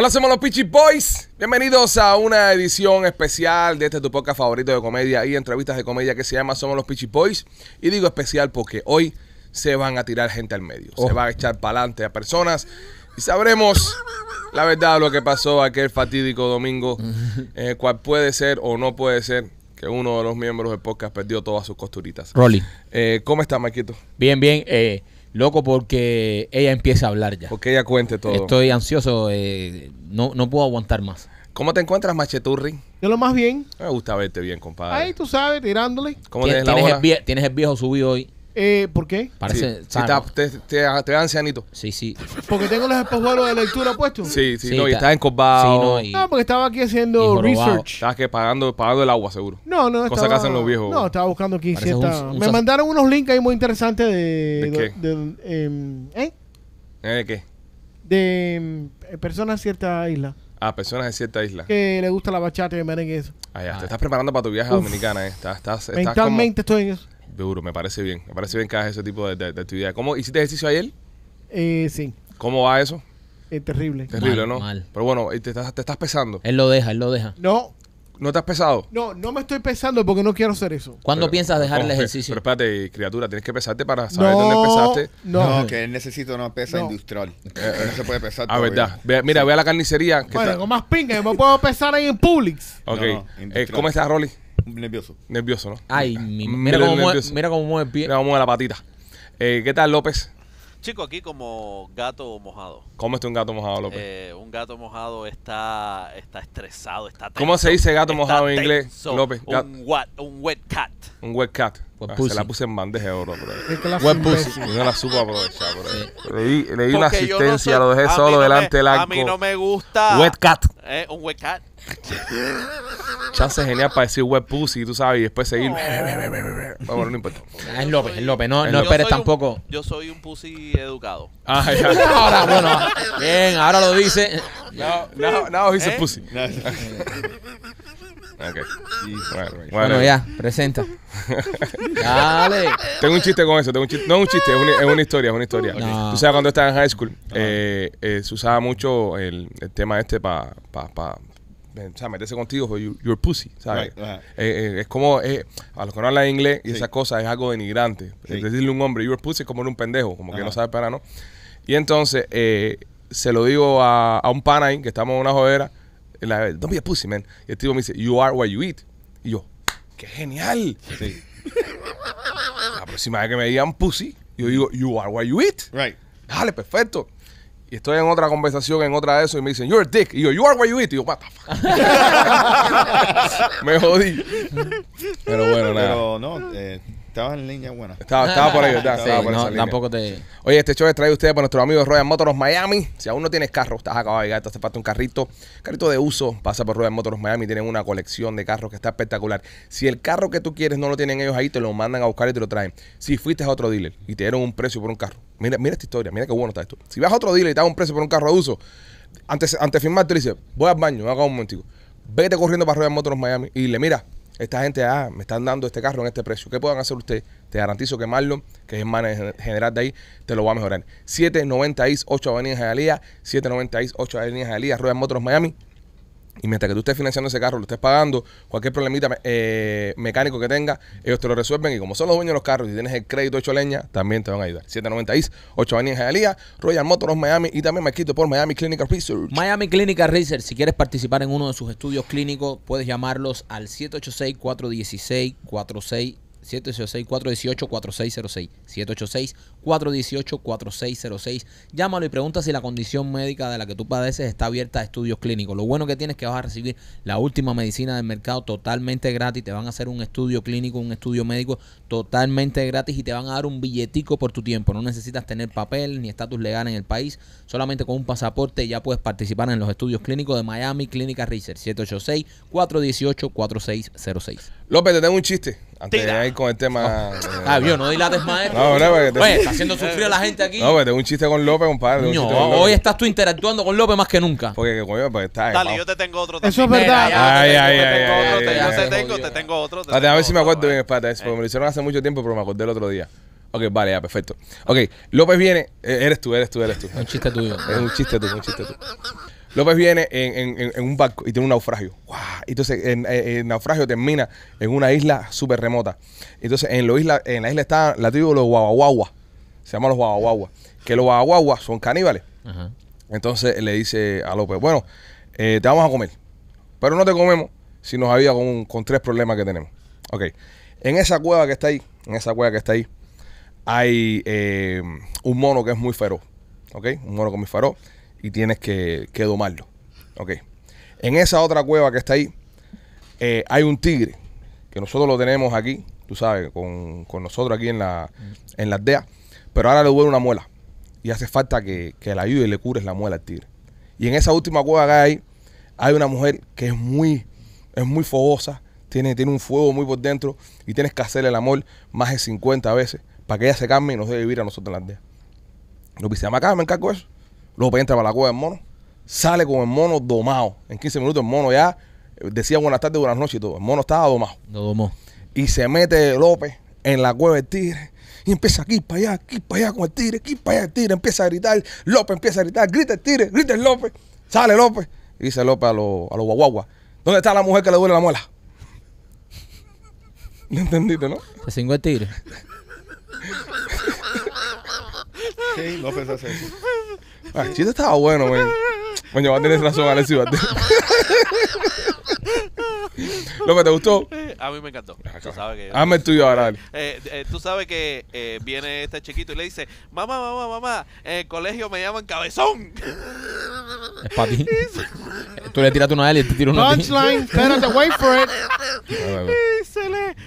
Hola, somos los Peachy Boys. Bienvenidos a una edición especial de este tu podcast favorito de comedia y entrevistas de comedia que se llama Somos los Peachy Boys. Y digo especial porque hoy se van a tirar gente al medio. Se oh. va a echar para adelante a personas y sabremos la verdad lo que pasó aquel fatídico domingo, eh, cual puede ser o no puede ser que uno de los miembros del podcast perdió todas sus costuritas. Rolly. Eh, ¿Cómo estás, maquito? Bien, bien. Eh, loco porque ella empieza a hablar ya. Porque ella cuente todo. Estoy ansioso, eh, no, no puedo aguantar más. ¿Cómo te encuentras, Macheturri? Yo lo más bien. Me gusta verte bien, compadre. Ahí tú sabes, tirándole. ¿Cómo tienes, la tienes el viejo subido hoy. Eh, ¿Por qué? Parece. Sí, te, te, te, ancianito. Sí, sí. Porque tengo los espejuelos de lectura puestos. Sí, sí, no, y estás encorvado. Sí, no, porque estaba aquí haciendo research. Estás que pagando, pagando el agua, seguro. No, no, Cosa estaba, que hacen los viejos. No, estaba buscando aquí Me mandaron unos links ahí muy interesantes de. ¿De qué? Em, ¿eh? ¿Eh, ¿Qué? De em, eh, personas de cierta isla Ah, personas de cierta isla. que le gusta la bachata y merengue eso. Ah, ya, te estás preparando para tu viaje a Dominicana, eh. Estás, estás, Mentalmente estoy en eso. Duro, me parece bien. Me parece bien que hagas ese tipo de, de, actividad. ¿Cómo hiciste ejercicio ayer? Eh, sí. ¿Cómo va eso? Es terrible. Terrible, ¿no? mal. Pero bueno, eh, te estás, te estás pesando. Él lo deja, él lo deja. No, ¿No te has pesado? no, no me estoy pesando porque no quiero hacer eso. ¿Cuándo piensas dejar el ejercicio? Pero espérate, criatura, tienes que pesarte para saber dónde pesaste? No, que él necesita una pesa industrial. no se puede pesar Ah, verdad. mira, ve a la carnicería. Bueno, con más pinga, me puedo pesar ahí en Publix. Ok. Eh, ¿Cómo estás, Rolly? Nervioso. Nervioso, ¿no? Ay, ah, mira, cómo mueve, mira cómo mueve el pie. Mira cómo mueve la patita. Eh, ¿Qué tal, López? Chico, aquí como gato mojado. ¿Cómo está un gato mojado, López? Eh, un gato mojado está, está estresado, está ¿Cómo se dice gato mojado en inglés, López? un, un, wet cat. Un wet cat. Ah, se la puse en bandeja de oro, bro. Wet pussy. no la supo aprovechar, bro. Leí, una asistencia, lo dejé solo delante del arco. A mí no me gusta. Wet cat. Eh, un wet cat. Chance genial para decir web pussy, tú sabes, y después seguir. Bueno, no importa. es López, es López. No, no esperes tampoco. yo soy un pussy educado. Ah, ahora, bueno. Bien, ahora lo dice. No, no, no, dice ¿Eh? pussy. Bueno, ya, presenta. Dale. Tengo un chiste con eso. Tengo un chiste. No es un chiste, es una, es una historia. Es una historia. Tú sabes, cuando estaba en high school, eh, eh, se usaba mucho el, tema este para eh, o sea, meterse contigo you're pussy, ¿sabes? Eh, eh, es como, a los que no hablan inglés y esa cosa es algo denigrante. decirle a un hombre, you're pussy, es como un pendejo, como que no sabe para no. Y entonces, se lo digo a, un pana que estamos en una jodera, y la, don't be a pussy, man. Y el tipo me dice, you are what you eat. Y yo, ¡qué genial! Sí. la próxima vez que me digan pussy, yo digo, you are what you eat. Right. Dale, perfecto. Y estoy en otra conversación, en otra de eso, y me dicen, You're a dick. Y yo, You are what you eat. Y yo, What the fuck. me jodí. Pero bueno, nada. Pero no, eh, estaba en línea buena. Estaba, estaba por ahí, estaba por no, tampoco te. Oye, este show es traído ustedes por nuestros amigos Royal Motors Miami. Si aún no tienes carro, estás acabado de llegar, te hace falta un carrito, carrito de uso, pasa por Royal Motors Miami. Tienen una colección de carros que está espectacular. Si el carro que tú quieres no lo tienen ellos ahí, te lo mandan a buscar y te lo traen. Si fuiste a otro dealer y te dieron un precio por un carro, mira, mira esta historia, mira qué bueno está esto. Si vas a otro dealer y te dan un precio por un carro de uso, antes, antes de firmar, tú voy al baño, me hago un momentico. Vete corriendo para Royal Motors Miami y le mira, esta gente, ah, me están dando este carro en este precio. ¿Qué pueden hacer ustedes? Te garantizo que Marlon, que es el manager general de ahí, te lo va a mejorar. 790 East 8 Avenida Jalía, 790 East 8 Avenida Jalía, Royal Motors Miami. Y mientras que tú estés financiando ese carro, lo estés pagando, cualquier problemita eh, mecánico que tenga, ellos te lo resuelven. Y como son los dueños de los carros y tienes el crédito hecho leña, también te van a ayudar. 790 IS, 8 Avenida en Jalía, Royal Motors Miami y también me quito por Miami Clinical Research. Miami Clinical Research, si quieres participar en uno de sus estudios clínicos, puedes llamarlos al 786 416 46 786-418-4606. 786-418-4606. Llámalo y pregunta si la condición médica de la que tú padeces está abierta a estudios clínicos. Lo bueno que tienes es que vas a recibir la última medicina del mercado totalmente gratis. Te van a hacer un estudio clínico, un estudio médico totalmente gratis y te van a dar un billetico por tu tiempo. No necesitas tener papel ni estatus legal en el país. Solamente con un pasaporte ya puedes participar en los estudios clínicos de Miami Clínica Research. 786-418-4606. López, te tengo un chiste. Antes de ir con el tema. Ah, yo no dilates maestro. No, no, está haciendo sufrir a la gente aquí. No, pero tengo un chiste con López, un No, hoy estás tú interactuando con López más que nunca. Porque, coño, pues está. Dale, yo te tengo otro Eso es verdad. Ay, ay, Yo te tengo te- yo tengo, te tengo otro. a ver si me acuerdo bien, espata, porque me lo hicieron hace mucho tiempo, pero me acordé el otro día. Ok, vale, ya, perfecto. Ok, López viene, eres tú, eres tú, eres tú. Un chiste tuyo. Es un chiste tuyo un chiste tuyo. López viene en, un barco y tiene un naufragio. Entonces, en, el naufragio termina en una isla súper remota. Entonces, en, en la isla está la tribu de los guaguaguas. Se llaman los guaguaguas. Que los guaguaguas son caníbales. Entonces le dice a López, bueno, eh, te vamos a comer. Pero no te comemos si nos había con, tres problemas que tenemos. En esa cueva que está ahí, en esa cueva que está ahí, hay eh, un mono que es muy feroz. Un mono que es muy feroz y tienes que, domarlo. Ok. En esa otra cueva que está ahí, eh, hay un tigre que nosotros lo tenemos aquí, tú sabes, con, nosotros aquí en la, en la aldea, pero ahora le duele una muela y hace falta que, que la ayude y le cures la muela al tigre. Y en esa última cueva que hay, hay una mujer que es muy, es muy fogosa, tiene, tiene un fuego muy por dentro y tienes que hacerle el amor más de 50 veces para que ella se calme y nos dé vivir a nosotros en la aldea. Lo que se llama acá, me encargo eso. López entra para la cueva del mono, sale con el mono domado. En 15 minutos el mono ya eh, decía buenas tardes, buenas noches y todo. El mono estaba domado. No domó. Y se mete López en la cueva del tigre. Y empieza aquí para allá, aquí para allá con el tigre, aquí para allá el tigre. Empieza a gritar. López empieza a gritar. Grita el tigre, grita el López. Sale López. Y dice López a los a guaguaguas. ¿Dónde está la mujer que le duele la muela? ¿Lo entendiste, no? Se cingó el tigre. Sí, López hace eso el chiste estaba bueno, güey. Bueno, va a tener razón, Alexis. Lo que ¿te gustó? A mí me encantó. Ah, tú sabes que- Hazme el tuyo ahora, eh, eh, tú sabes que eh, viene este chiquito y le dice, mamá, mamá, mamá, en el colegio me llaman cabezón. Es para ti. Tú le tiras una a él y te tiras una a Punchline, wait for it. Y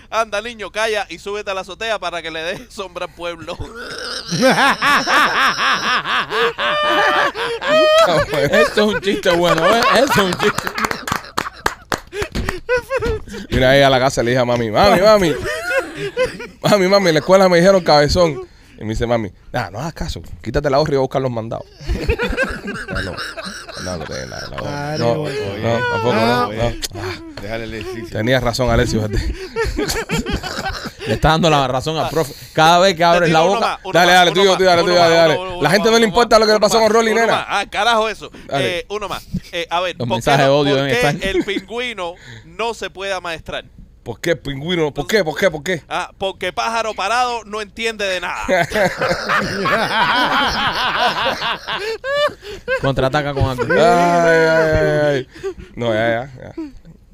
Anda, niño, calla y súbete a la azotea para que le dé sombra al pueblo. Esto es un chiste bueno, ¿eh? es un chiste. Vine ahí a la casa y le dije a mami, mami, mami. Mami, mami, en la escuela me dijeron cabezón. Y me dice mami, no hagas caso, quítate la gorra y voy a buscar los mandados. no, no, no, no, no, no, no, tampoco, no, no. Tenías razón, Alessio. Le está dando la razón al profe. Cada vez que abres la boca. dale, dale, tuyo, dale, tuyo, dale. dale. la gente no le importa lo que le pasó con Rolly Nena. Ah, carajo eso. Eh, uno más. Eh, a ver, Los odio el pingüino no se puede amaestrar? ¿Por qué pingüino? ¿Por qué? ¿Por qué? ¿Por qué? Ah, porque pájaro parado no entiende de nada. Contraataca con algo. No, ya, ya, ya.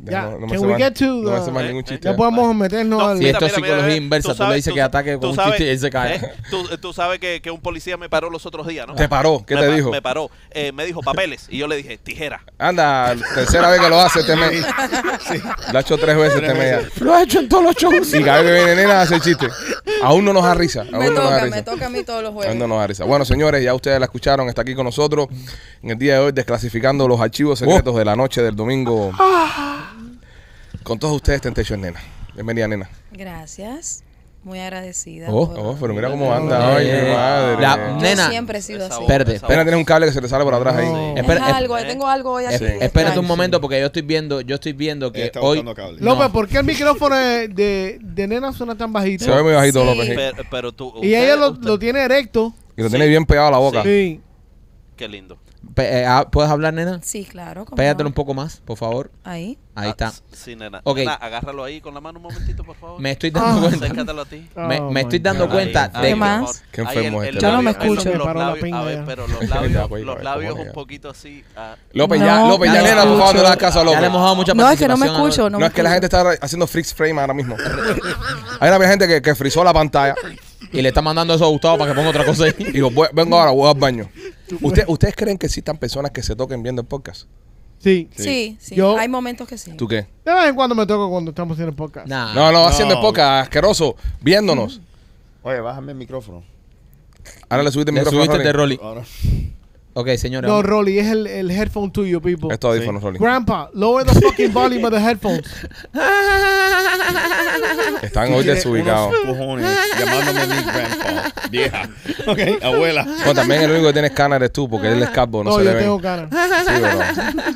Ya, no, me hace ningún eh, chiste. Ya podemos meternos Si esto es psicología inversa, tú, le dices que ataque con un chiste y él se cae. Eh, tú, sabes que, un policía me paró los otros días, ¿no? ¿Te paró? ¿Qué te dijo? Me paró. Eh, me dijo papeles y yo le dije tijera. Anda, tercera vez que lo hace, te este me... Lo ha hecho tres veces, te este me... Lo ha hecho en todos los shows. Y cada vez que viene nena hace chiste. Aún no nos da risa. Aún no nos risa. Me toca a mí todos los jueves. Aún no nos da risa. Bueno, señores, ya ustedes la escucharon. Está aquí con nosotros en el día de hoy desclasificando los archivos secretos oh. de la noche del domingo. Ah. Con todos ustedes, Tentation, Nena. Bienvenida, nena. Gracias. Muy agradecida. Oh, oh pero mira cómo anda. Ay, eh, madre. La, nena. siempre he sido así. Espérate. tienes un cable que se te sale por atrás ahí. Espera, Es algo, eh, tengo algo hoy espérate un momento porque yo estoy viendo, yo estoy viendo que hoy. Cable. López, ¿por qué el micrófono de, de, nena suena tan bajito? Se ve muy bajito, López. Pero, tú, y ella lo, tiene erecto. Y lo tiene bien pegado a la boca. sí. Qué lindo. Eh, ah, ¿Puedes hablar, nena? Sí, claro. Pégatelo un poco más, por favor. Ahí. Ahí está. Ah, sí, nena. Okay. Agárralo ahí con la mano un momentito, por favor. Me estoy dando ah, cuenta. A ti. me, oh, estoy dando cuenta de ¿Qué más? Qué enfermo este. Yo no me escucho. a ver, pero los labios, pues, los labios un poquito así. López, ya, López, ya, nena, por favor, no le das caso a López. Ya hemos dado mucha No, es que no me escucho. No, es que la gente está haciendo freeze frame ahora mismo. Hay una gente que, frizó la pantalla. Y le está mandando eso a Gustavo para que ponga otra cosa ahí. Y digo vengo ahora, voy al baño. ¿Ustedes creen que existan personas que se toquen viendo el podcast? Sí. Sí, sí. Yo- Hay momentos que sí. ¿Tú qué? De vez en cuando me toco cuando estamos haciendo el podcast. No, No, no, haciendo el podcast, asqueroso, viéndonos. Oye, bájame el micrófono. Ahora le subiste el micrófono. subiste de Rolly. Ahora. Ok, señora. No, Rolly, es el, el headphone tuyo, people. es audífonos, Rolly. Grandpa, lower the fucking volume of the headphones. Están hoy desubicados. llamándome mi grandpa. Vieja. Ok, abuela. Bueno, también el único que tiene escáner es tú, porque él es calvo, no, no se yo le tengo cara. Sí, pero...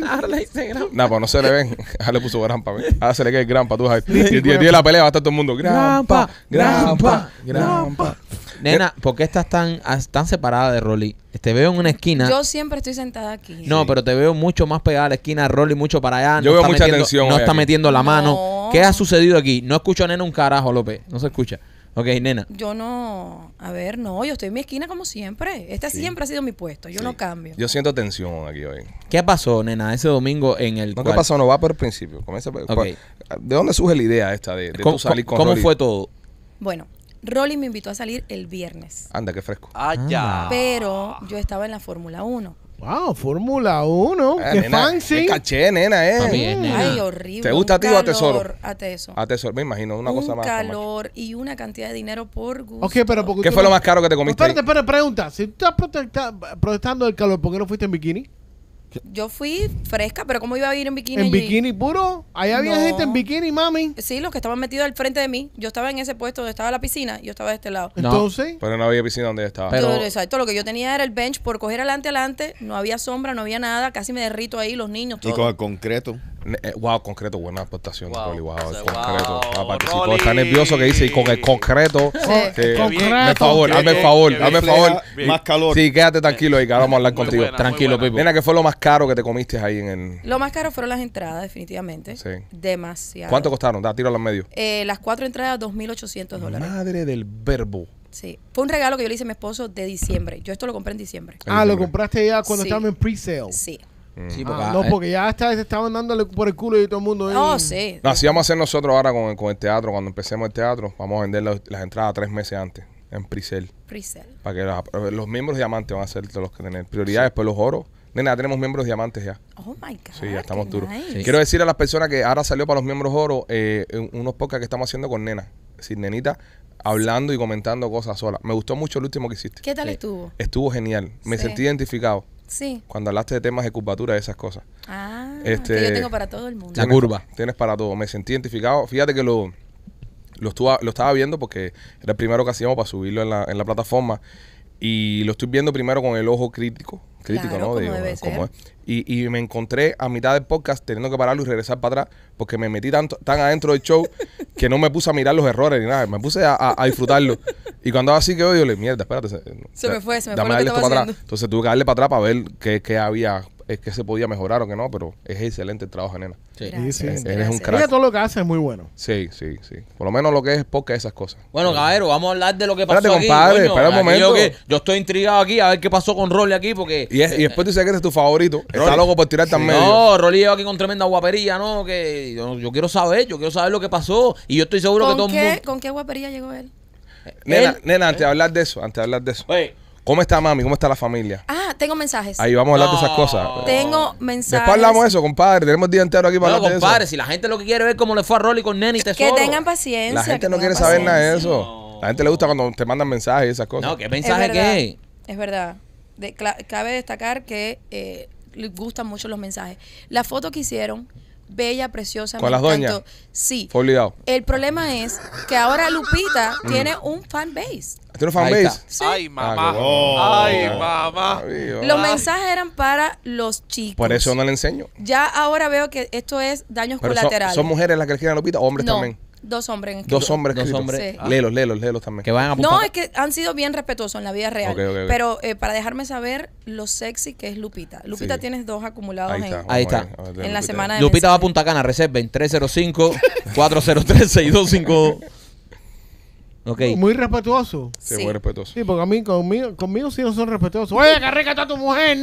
Ahora le hice grandpa. No, pues no se le ven. Ahora le puso grandpa. Ahora se le queda el grandpa, tú Y El día de la pelea va a estar todo el mundo. grandpa, grandpa. grandpa. Nena, eh, ¿por qué estás tan, separada de Rolly? Te veo en una esquina. Yo siempre estoy sentada aquí. No, pero te veo mucho más pegada a la esquina, Rolly mucho para allá. Yo veo mucha tensión. No está metiendo la mano. ¿Qué ha sucedido aquí? No escucho a Nena un carajo, López. No se escucha. Ok, nena. Yo no, a ver, no, yo estoy en mi esquina como siempre. Este siempre ha sido mi puesto, yo no cambio. Yo siento tensión aquí hoy. ¿Qué pasó, nena, ese domingo en el No, ¿qué pasó? No, va por el principio. Comienza por- ¿De dónde surge la idea esta de, tú salir con cómo fue todo? Bueno, Rolly me invitó a salir el viernes. Anda, qué fresco. Ah, ya. Pero yo estaba en la Fórmula 1. Wow, Fórmula 1. Eh, qué fancy. Qué caché, nena, eh. Ay, horrible. ¿Te gusta a ti o a tesoro? A tesoro. A tesoro, me imagino, una cosa más. calor y una cantidad de dinero por gusto. pero ¿Qué fue lo más caro que te comiste? Espérate, espérate, pregunta. Si tú estás protestando el calor, ¿por qué no fuiste en bikini? Yo fui fresca, pero ¿cómo iba a ir en bikini? ¿En bikini puro? Ahí había gente en bikini, mami. Sí, los que estaban metidos al frente de mí. Yo estaba en ese puesto donde estaba la piscina, yo estaba de este lado. Entonces. Pero no había piscina donde yo estaba. Pero, exacto, lo que yo tenía era el bench por coger adelante, adelante. No había sombra, no había nada. Casi me derrito ahí, los niños, Y con el concreto. Eh, wow, concreto, buena aportación wow. el wow, concreto. Ah, Está nervioso que dice, y con el concreto. Sí. concreto. favor, dame favor, favor. Más calor. Sí, quédate tranquilo ahí, que vamos a hablar contigo. tranquilo, Pipo. Mira, que fue lo más caro que te comiste ahí en el...? Lo más caro fueron las entradas, definitivamente. Sí. Demasiado. ¿Cuánto costaron? Da, tíralo en medio. Eh, las cuatro entradas, 2.800 dólares. Madre del verbo. Sí. Fue un regalo que yo le hice a mi esposo de diciembre. Yo esto lo compré en diciembre. Ah, lo compraste ya cuando estábamos en pre-sale. Sí. Mm. Ah, no, porque ya estaban dándole por el culo y todo el mundo. No, oh, sí. No, así vamos a hacer nosotros ahora con, el teatro. Cuando empecemos el teatro, vamos a vender las, entradas tres meses antes en pre-sale Para que los, miembros miembros diamantes van a ser los que tienen prioridad, después los oros Nena, tenemos miembros diamantes ya. Oh my God. Sí, ya estamos duros. Quiero decir a las personas que ahora salió para los miembros oro eh, unos podcasts que estamos haciendo con Nena. Sin Nenita, hablando y comentando cosas sola. Me gustó mucho el último que hiciste. ¿Qué tal estuvo? Estuvo genial. Me sentí identificado. Sí. Cuando hablaste de temas de curvatura, esas cosas. Ah, este, que yo tengo para todo el mundo. La curva. Tienes para todo. Me sentí identificado. Fíjate que lo, lo, lo estaba viendo porque era el primero que hacíamos para subirlo en la plataforma. Y lo estoy viendo primero con el ojo crítico crítico, ¿no? Como Digo, eh, Es. Y, me encontré a mitad del podcast teniendo que pararlo y regresar para atrás porque me metí tanto, tan adentro del show que no me puse a mirar los errores ni nada, me puse a, disfrutarlo. y cuando así que yo, le mierda, espérate. Se, me fue, se me fue. para Entonces tuve que darle para atrás para ver qué, qué había es que se podía mejorar o que no, pero es excelente el trabajo, nena. Sí, sí. Es, un crack. Mira, todo lo que hace es muy bueno. Sí, sí, sí. Por lo menos lo que es poca esas cosas. Bueno, sí. caballero, vamos a hablar de lo que pasó Espérate, compadre, espera un momento. Yo, estoy intrigado aquí a ver qué pasó con Rolly aquí porque... Y, eh, después tú que eres tu favorito. Está loco por tirar también medio. No, Rolly lleva aquí con tremenda guapería, ¿no? Que yo, yo, quiero saber, yo quiero saber lo que pasó. Y yo estoy seguro que todo qué ¿Con qué guapería llegó él? Nena, nena, antes de eh. hablar de eso, antes de hablar de eso. ¿Cómo está mami? ¿Cómo está la familia? Ah, tengo mensajes. Ahí vamos a hablar de esas oh. cosas. Tengo mensajes. Después hablamos de eso, compadre. Tenemos el día entero aquí para hablar de compadre, si la gente lo que quiere ver cómo le fue a Rolly con Nene y Tesoro. Que tengan paciencia. La gente no quiere saber nada de eso. La gente le gusta cuando te mandan mensajes y esas cosas. No, ¿qué mensaje es Es verdad. cabe destacar que eh, les gustan mucho los mensajes. La foto que hicieron bella, preciosa. Con las doñas. Sí. Fue olvidado El problema es que ahora Lupita mm. tiene un fan base. ¿Tiene un fan base? Sí. Ah, Ay, ah, mamá. Ay, mamá. Los mensajes eran para los chicos. Por eso no le enseño. Ya ahora veo que esto es daños son, colaterales. ¿Son mujeres las que le quieren a Lupita o hombres también? Dos hombres. En Dos hombres. Dos hombres. Ah. Léelos, léelos, léelos también. Que van a No, es que han sido bien respetuosos en la vida real. Pero eh, para dejarme saber lo sexy que es Lupita. Lupita tienes dos acumulados Ahí está. en, Ahí está. en la semana de Lupita va a Punta Cana, reserven 305-403-6252. Okay. Muy respetuoso. Sí, muy respetuoso. Sí, porque a mí, conmigo, sí no son respetuosos. Oye, qué rica está tu mujer.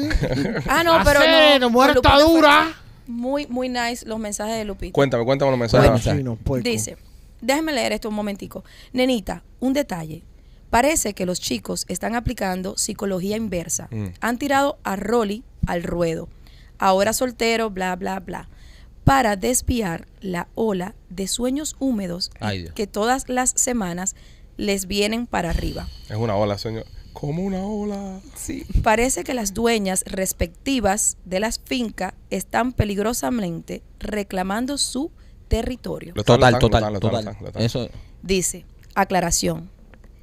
ah, no, pero no. Tu mujer está dura. Muy, muy nice los mensajes de Lupita. Cuéntame, cuéntame los mensajes. Dice... Déjenme leer esto un momentico. Nenita, un detalle. Parece que los chicos están aplicando psicología inversa. Mm. Han tirado a Rolly al ruedo. Ahora soltero, bla, bla, bla. Para desviar la ola de sueños húmedos que todas las semanas les vienen para arriba. Es una ola, señor. Como una ola. Sí. Parece que las dueñas respectivas de las fincas están peligrosamente reclamando su territorio. total, total, total, Dice, aclaración.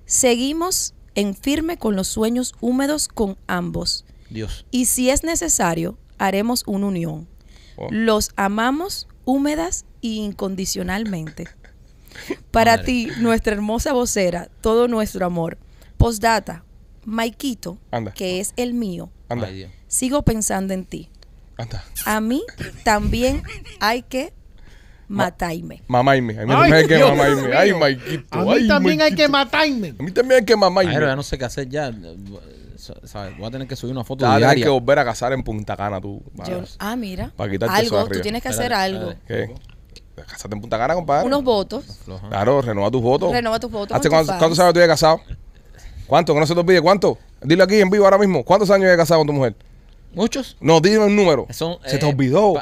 Seguimos en firme con los sueños húmedos con ambos. Dios. Y si es necesario, haremos una unión. Oh. Los amamos húmedas e incondicionalmente. Para ti, nuestra hermosa vocera, todo nuestro amor. Postdata, Maikito, que es el mío, sigo pensando en ti. A mí también hay que Mataime. mamáime A mí también hay que mamaime. Ay, A mí también hay que matarme. A mí también hay que mamaime. pero ya no sé qué hacer ya. ¿sabes? Voy a tener que subir una foto de diaria. que volver a casar en Punta Cana tú. ah, mira. Para quitarte algo, tú tienes que hacer algo. ¿Qué? Casate en Punta Cana, compadre. Unos votos. Claro, renova tus votos. Renova tus votos. ¿Hace cuánto, cuántos años tú de casado? ¿Cuánto? Que no se te olvide. ¿Cuánto? Dilo aquí en vivo ahora mismo. ¿Cuántos años de casado con tu mujer? ¿Muchos? No, dime un número. se te eh, olvidó.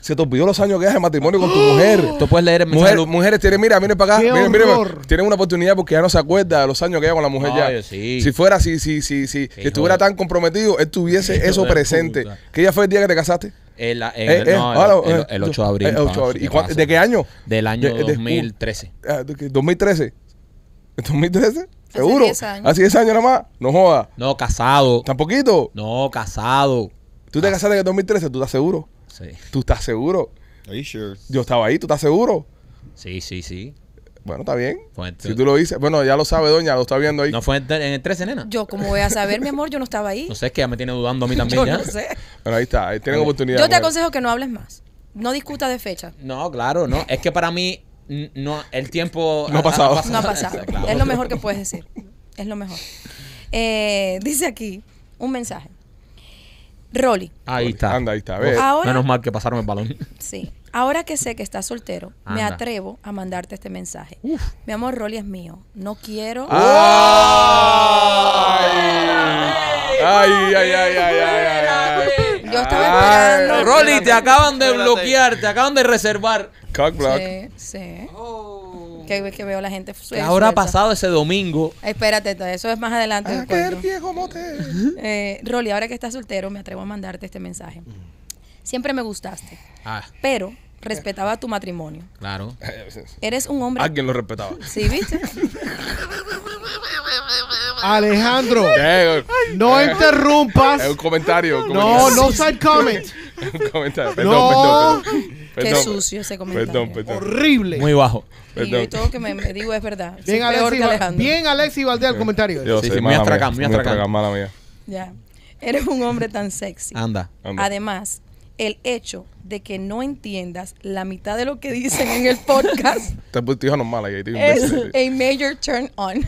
Se te olvidó los años que has de matrimonio con tu mujer. Tú puedes leer el mujeres tienen, mira, miren para acá. tienen una oportunidad porque ya no se acuerda de los años que hay con la mujer ya. Si fuera, si, si, si, si, estuviera tan comprometido, él tuviese eso presente. ¿Qué día fue el día que te casaste? El, 8 de abril. Eh, de, qué año? Del año 2013. 2013. ¿2013? ¿Seguro? Hace 10 años. nada más. No jodas. No, casado. ¿Tampoquito? No, casado. ¿Tú te casaste en el 2013? ¿Tú estás seguro? Sí. ¿Tú estás seguro? Are you sure? Yo estaba ahí, ¿tú estás seguro? Sí, sí, sí. Bueno, está bien. Si tú lo dices, bueno, ya lo sabe, doña, lo está viendo ahí. ¿No fue en el 13, nena? Yo, como voy a saber, mi amor, yo no estaba ahí. No sé, es que ya me tiene dudando a mí también. yo no sé. Bueno, ahí está, ahí tienen oportunidad. Yo te aconsejo que no hables más. No discutas de fecha. No, claro, no. Es que para mí, no, el tiempo no ha pasado. No ha pasado. Es lo mejor que puedes decir. Es lo mejor. Eh, dice aquí un mensaje. Rolly. Ahí está. Anda, ahí está. Menos mal que pasaron el balón. Sí. Ahora que sé que estás soltero, me atrevo a mandarte este mensaje. Mi amor, Rolly es mío. No quiero. Ah. ¡Ay! ¡Ay, ay, ay, ay Ah, Rolly, te acaban de bloquear, te acaban de reservar. Sí, sí. Oh. Que, veo la gente suelta. Ahora pasado ese domingo. Espérate, eso es más adelante. Ah, eh, Rolly, ahora que estás soltero, me atrevo a mandarte este mensaje. Siempre me gustaste. Ah. Pero respetaba tu matrimonio. Claro. Eh, Eres un hombre. Alguien lo respetaba. Sí, viste. Alejandro, no eh, interrumpas. Es un comentario. No, no side comment. Es un comentario. Perdón, perdón, Qué sucio ese comentario. Horrible. Muy bajo. Y todo lo que me, digo es verdad. Bien, Alexi, bien Alexi Valdea, el comentario. Yo sí, me sí, muy atracán, mala mía. Ya. Eres un hombre tan sexy. Anda. Además, el hecho de que no entiendas la mitad de lo que dicen en el podcast. Te normal ahí, Es a major turn on.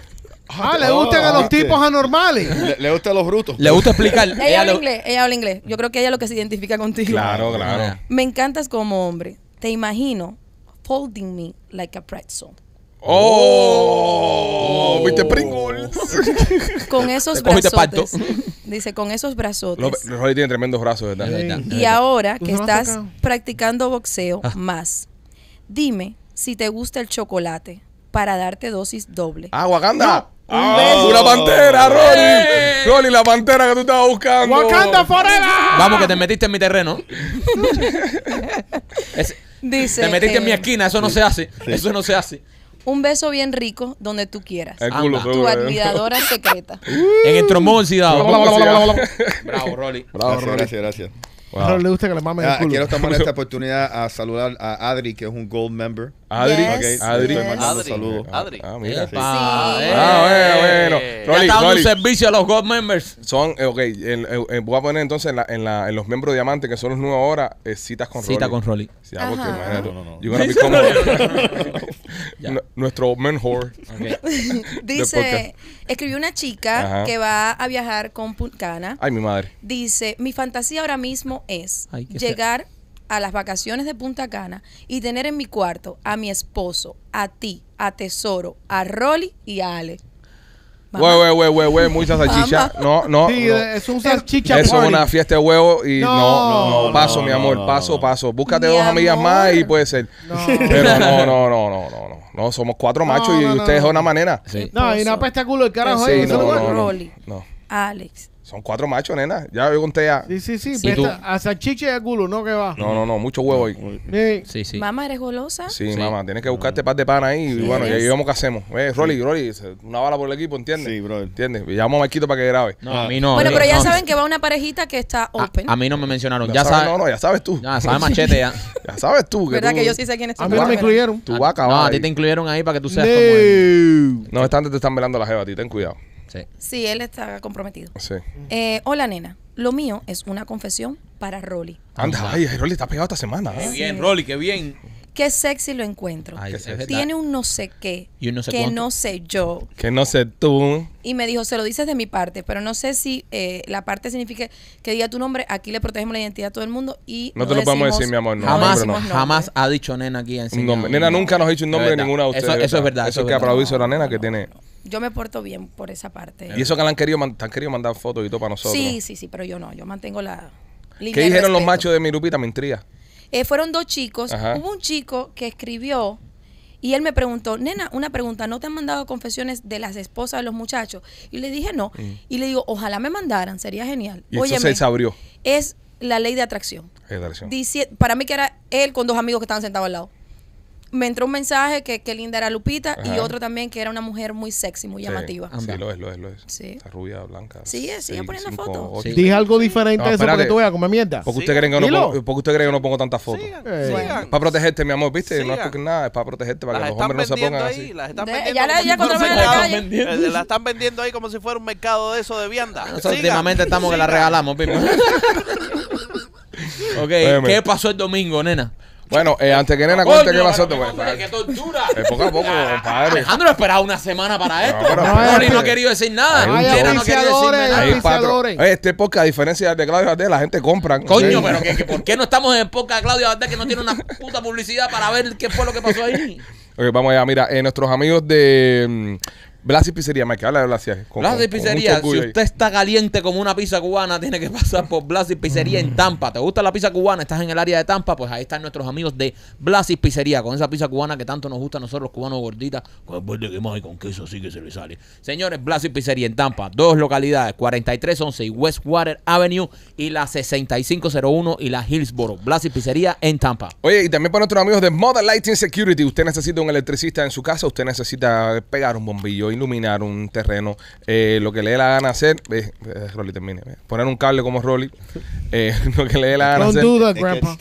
Ah, le gustan a los este, tipos anormales. Le, gusta a los brutos. Le gusta explicar. ella, habla inglés, ella habla inglés. Yo creo que ella es lo que se identifica contigo. Claro, claro. Me encantas como hombre. Te imagino folding me like a pretzel. Oh, oh. viste Pringles. con esos brazos. Dice, con esos brazotes. Roy tiene tremendos brazos, ¿verdad? Y ahora que estás practicando boxeo ah. más, dime si te gusta el chocolate para darte dosis doble. Ah, Oh, una pantera, Rolly. Rolly, la pantera que tú estabas buscando. Wakanda forever. Vamos, que te metiste en mi terreno. Dice. te metiste en mi esquina, eso no se hace. Eso no se hace. Un beso bien rico donde tú quieras. Tu admiradora secreta. Uh. En el trombón si Bravo, Rolly. Bravo, Gracias, gracias, gracias. le gusta que le el ah, culo. quiero tomar esta oportunidad a saludar a Adri, que es un gold member. Adri, Adri, Adri, ah, Adri. Ah, mira. Sí. Eh. Ah, bueno, bueno. Rolly, ya servicio a los God Members. Son, eh, ok, eh, voy a poner entonces en, la, en, los miembros Diamante, que son los nuevos ahora, citas con Rolly. Cita con Rolly. Ah, no, no, no. Nuestro mentor. Dice, escribió una chica que va a viajar con Puncana. Ay, mi madre. Dice, mi fantasía ahora mismo es llegar a las vacaciones de Punta Cana y tener en mi cuarto a mi esposo, a ti, a Tesoro, a Rolly y a Alex. Güey, Güey, güey, güey, güey, mucha salchicha. No, no. Sí, es es una fiesta de huevo y no, no, no, paso, mi amor, paso, paso. Búscate dos amigas más y puede ser. Pero no, no, no, no, no, no. No, somos cuatro machos y ustedes de una manera. No, y no apesta culo el carajo. Sí, no, no, no, no, no. Alex, son cuatro machos, nena. Ya veo conté a. Sí, sí, sí. pero a salchicha y culo, ¿no? Que va. No, no, no. Mucho huevo ahí. Sí. Sí, Mamá, ¿eres golosa? Sí, mamá. Tienes que buscarte par de pan ahí. y bueno, y ahí vemos qué hacemos. Eh, Rolly, Rolly. Una bala por el equipo, ¿entiendes? Sí, bro ¿Entiendes? llamamos Llamo a Marquito para que grabe. No, ah. a mí no. bueno, eh, pero ya saben que va una parejita que está A, open. a mí no me mencionaron. Ya sabes. No, no, ya sabes tú. Ya sabes machete ya. Ya sabes tú. Que ¿Verdad que yo sí sé quién es A mí no me incluyeron. Tú vas a acabar. No, a ti te incluyeron ahí para que tú seas como No, están, te están velando la jeva a ti. Ten cuidado. Sí. Sí, él está comprometido. Sí. Eh, hola, nena. Lo mío es una confesión para Rolly. Anda, ay, Rolly está pegado esta semana. ¿eh? Qué bien, Rolly, qué bien qué sexy lo encuentro. Tiene un no sé qué. Y no sé que no sé yo. Que no sé tú. Y me dijo, se lo dices de mi parte, pero no sé si eh, la parte significa que diga tu nombre. Aquí le protegemos la identidad a todo el mundo y. No, te lo podemos decir, mi amor. No, jamás, no, jamás ha dicho nena aquí en Nena nunca nos ha dicho un nombre de ninguna de ustedes. Eso, es verdad. Eso, es que aplaudizo a la nena que tiene. Yo me porto bien por esa parte. Y eso que han querido, mandar fotos y todo para nosotros. Sí, sí, sí, pero yo no. Yo mantengo la. ¿Qué dijeron los machos de mi rupita? Me eh, fueron dos chicos. Hubo un chico que escribió y él me preguntó, nena, una pregunta, ¿no te han mandado confesiones de las esposas de los muchachos? Y le dije no. Mm. Y le digo, ojalá me mandaran, sería genial. Y abrió. Es la ley de atracción. para mí que era él con dos amigos que estaban sentados al lado me entró un mensaje que, linda era Lupita y otro también que era una mujer muy sexy, muy llamativa. Sí, lo es, lo es, lo es. Sí. Está rubia, blanca. Sí, sigue poniendo fotos. Dije algo diferente a eso para que tú veas, como mierda. Porque usted, que porque usted cree que no pongo tantas fotos. Para protegerte, mi amor, ¿viste? No es porque nada, es para protegerte, para que los hombres no se pongan ahí, están vendiendo. la, están vendiendo ahí como si fuera un mercado de eso de vianda. últimamente estamos que la regalamos, Ok, ¿qué pasó el domingo, nena? Bueno, eh, antes que nena, cuente qué pasó. Pues. Hombre, ¡Qué tortura! Eh, poco a poco, ah, ah, padre. Alejandro esperaba una semana para esto. No, no, no ha querido decir nada. ¡Ay, no decir nada. este podcast, a diferencia de Claudio Valdés, la gente compra. Coño, pero ¿por qué no estamos en el podcast de Claudio Valdés que no tiene una puta publicidad para ver qué fue lo que pasó ahí? vamos allá. Mira, eh, nuestros amigos de mm, Blas y Pizzería, Mike, habla de Blas Pizzería, si usted está caliente como una pizza cubana, tiene que pasar por Blas y Pizzería en mm. Tampa. ¿Te gusta la pizza cubana? ¿Estás en el área de Tampa? Pues ahí están nuestros amigos de Blas Pizzería, con esa pizza cubana que tanto nos gusta a nosotros los cubanos gorditas, con el que más y con queso así que se le sale. Señores, Blas y Pizzería en Tampa, dos localidades, 4311 y Westwater Avenue y la 6501 y la Hillsboro. Blas Pizzería en Tampa. Oye, y también para nuestros amigos de Modern Lighting Security, usted necesita un electricista en su casa, usted necesita pegar un bombillo iluminar un terreno, eh, lo que le dé la gana hacer, Rolly termine, poner un cable como Rolly, eh, lo que le dé la gana hacer. grandpa.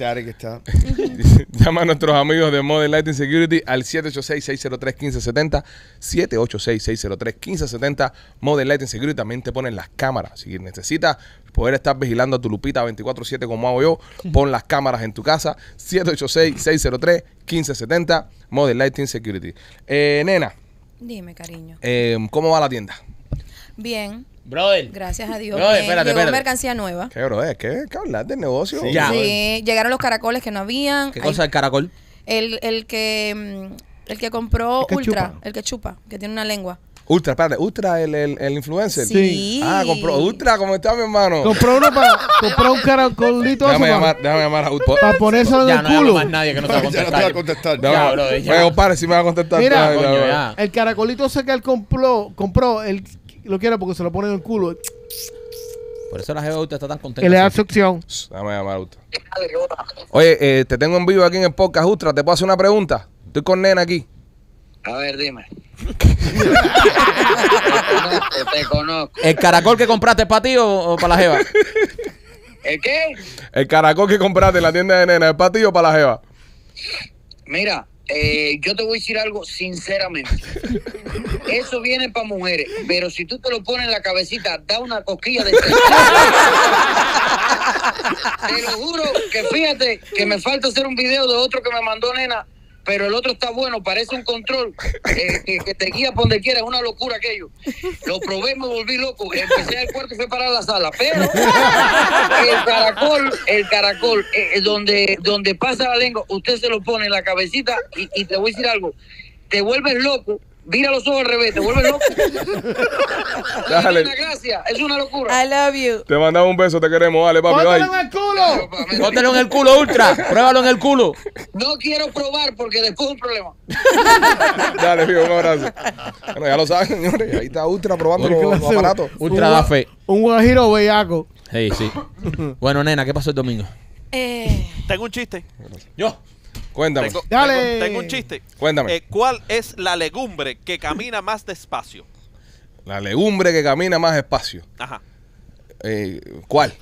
Llama a nuestros amigos de Modern Lighting Security al 786-603-1570, 786-603-1570, Modern Lighting Security también te ponen las cámaras, si necesitas poder estar vigilando a tu lupita 24/7 como hago yo, pon las cámaras en tu casa, 786-603-1570, Modern Lighting Security. Eh, nena. Dime, cariño. Eh, ¿Cómo va la tienda? Bien. Brother. Gracias a Dios. Brother, espérate, llegó mercancía nueva. ¿Qué, brother? ¿Qué, qué negocio? Sí, llegaron los caracoles que no habían. ¿Qué cosa el caracol? El, que mm, el que compró Ultra, el que chupa, que tiene una lengua. Ultra, espérate, Ultra, el, el, influencer. Sí. Ah, compró Ultra, ¿cómo está mi hermano? Compró para compró un caracolito. Déjame llamar, déjame llamar a Ultra. Para ponerse en ya, el no culo. más nadie que no te va a contestar. ya no te va a contestar. si pues, me va a contestar. Mira, el caracolito sé que él compró, compró, él lo quiere porque se lo pone en el culo. Por eso la Ultra está tan contenta. Que le da succión. Déjame llamar a Ultra. Oye, eh, te tengo en vivo aquí en el podcast, Ultra. ¿Te puedo hacer una pregunta? Estoy con Nena aquí. A ver, dime. te, ¿El caracol que compraste para ti o, para la jeva? ¿El qué? El caracol que compraste en la tienda de nena, ¿es para ti o para la jeva? Mira, eh, yo te voy a decir algo sinceramente. Eso viene para mujeres, pero si tú te lo pones en la cabecita, da una cosquilla de... te lo juro que fíjate que me falta hacer un video de otro que me mandó nena pero el otro está bueno, parece un control eh, que, te guía por donde quieras, es una locura aquello. Lo probé, me volví loco, empecé al cuarto y fui para la sala, pero el caracol, el caracol, eh, eh, donde, donde pasa la lengua, usted se lo pone en la cabecita y, y te voy a decir algo, te vuelves loco Vira los ojos al revés, te vuelves loco. Dale. Gracias, es una locura. I love you. Te mandamos un beso, te queremos. Dale, papi, Póntelo en el culo. Póntelo en el culo, ultra. Pruébalo en el culo. No quiero probar porque después un problema. Dale, amigo, un abrazo. Bueno, ya lo saben, señores. Ahí está Ultra probando los, aparatos. Ultra da fe. Un guajiro bellaco. Sí, sí. bueno, nena, ¿qué pasó el domingo? Eh... Tengo un chiste. Yo. Cuéntame. Tengo, Dale. tengo, un chiste. Cuéntame. Eh, ¿Cuál es la legumbre que camina más despacio? La legumbre que camina más despacio. Ajá. Eh, ¿Cuál?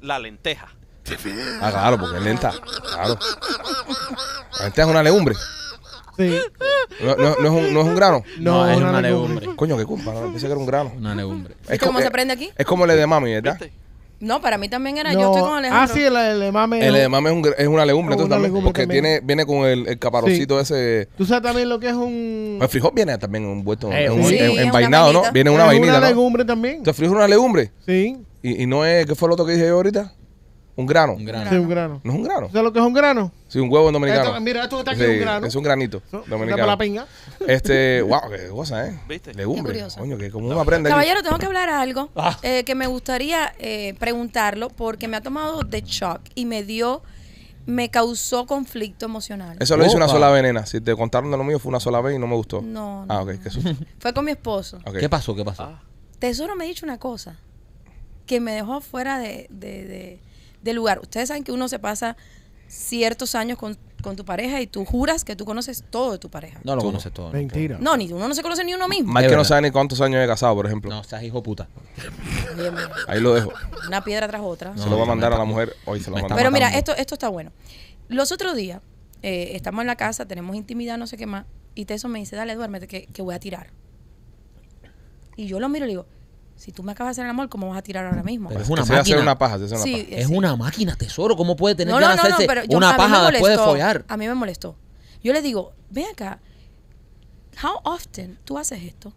La lenteja. Ah, claro, porque es lenta. Claro. La lenteja es una legumbre. Sí. No, es un, grano. No, es una, legumbre. Coño, qué culpa. Pensé que era un grano. Una legumbre. Es como se eh, prende aquí? Es como el de mami, ¿verdad? No, para mí también era. Yo estoy con Alejandro. Ah, sí, el, el mame. El edamame es, un, es una legumbre, también. porque Tiene, viene con el, el ese. ¿Tú sabes también lo que es un. Pues el frijol viene también envuelto eh, en sí, envainado, ¿no? Viene una vainita. Es una legumbre también. ¿El frijol es una legumbre? Sí. ¿Y, ¿Y no es. ¿Qué fue lo otro que dije yo ahorita? Un grano. Un grano. Sí, un grano. ¿No es un grano? ¿Sabes lo que es un grano? Sí, un huevo dominicano. mira, esto está aquí es un grano. Es un granito no, dominicano. la pinga. Este, wow, qué cosa, ¿eh? ¿Viste? Legumbre. Qué curioso. Coño, que como Caballero, tengo que hablar algo ah. eh, que me gustaría eh, preguntarlo porque me ha tomado de shock y me dio me causó conflicto emocional. Eso lo hice una sola venena. Si te contaron de lo mío fue una sola vez y no me gustó. No. no ah, ok, qué susto. Fue con mi esposo. ¿Qué pasó? ¿Qué pasó? Tesoro me ha dicho una cosa que me dejó fuera de de lugar. Ustedes saben que uno se pasa ciertos años con, tu pareja y tú juras que tú conoces todo de tu pareja. No lo conoces todo. Mentira. No, ni uno no se conoce ni uno mismo. Más que no sabe ni cuántos años de casado, por ejemplo. No, estás hijo puta. Ahí lo dejo. Una piedra tras otra. se lo va a mandar a la mujer hoy. Se lo va a Pero mira, esto, esto está bueno. Los otros días, eh, estamos en la casa, tenemos intimidad, no sé qué más, y Teso me dice, dale, duérmete, que, que voy a tirar. Y yo lo miro y le digo, si tú me acabas de hacer el amor, ¿cómo vas a tirar ahora mismo? Pero es una máquina. Hacer una paja, Es una máquina, tesoro. ¿Cómo puede tener no, no, no, pero yo, una paja molestó, después follar? A mí me molestó. Yo le digo, ven acá, how often tú haces esto?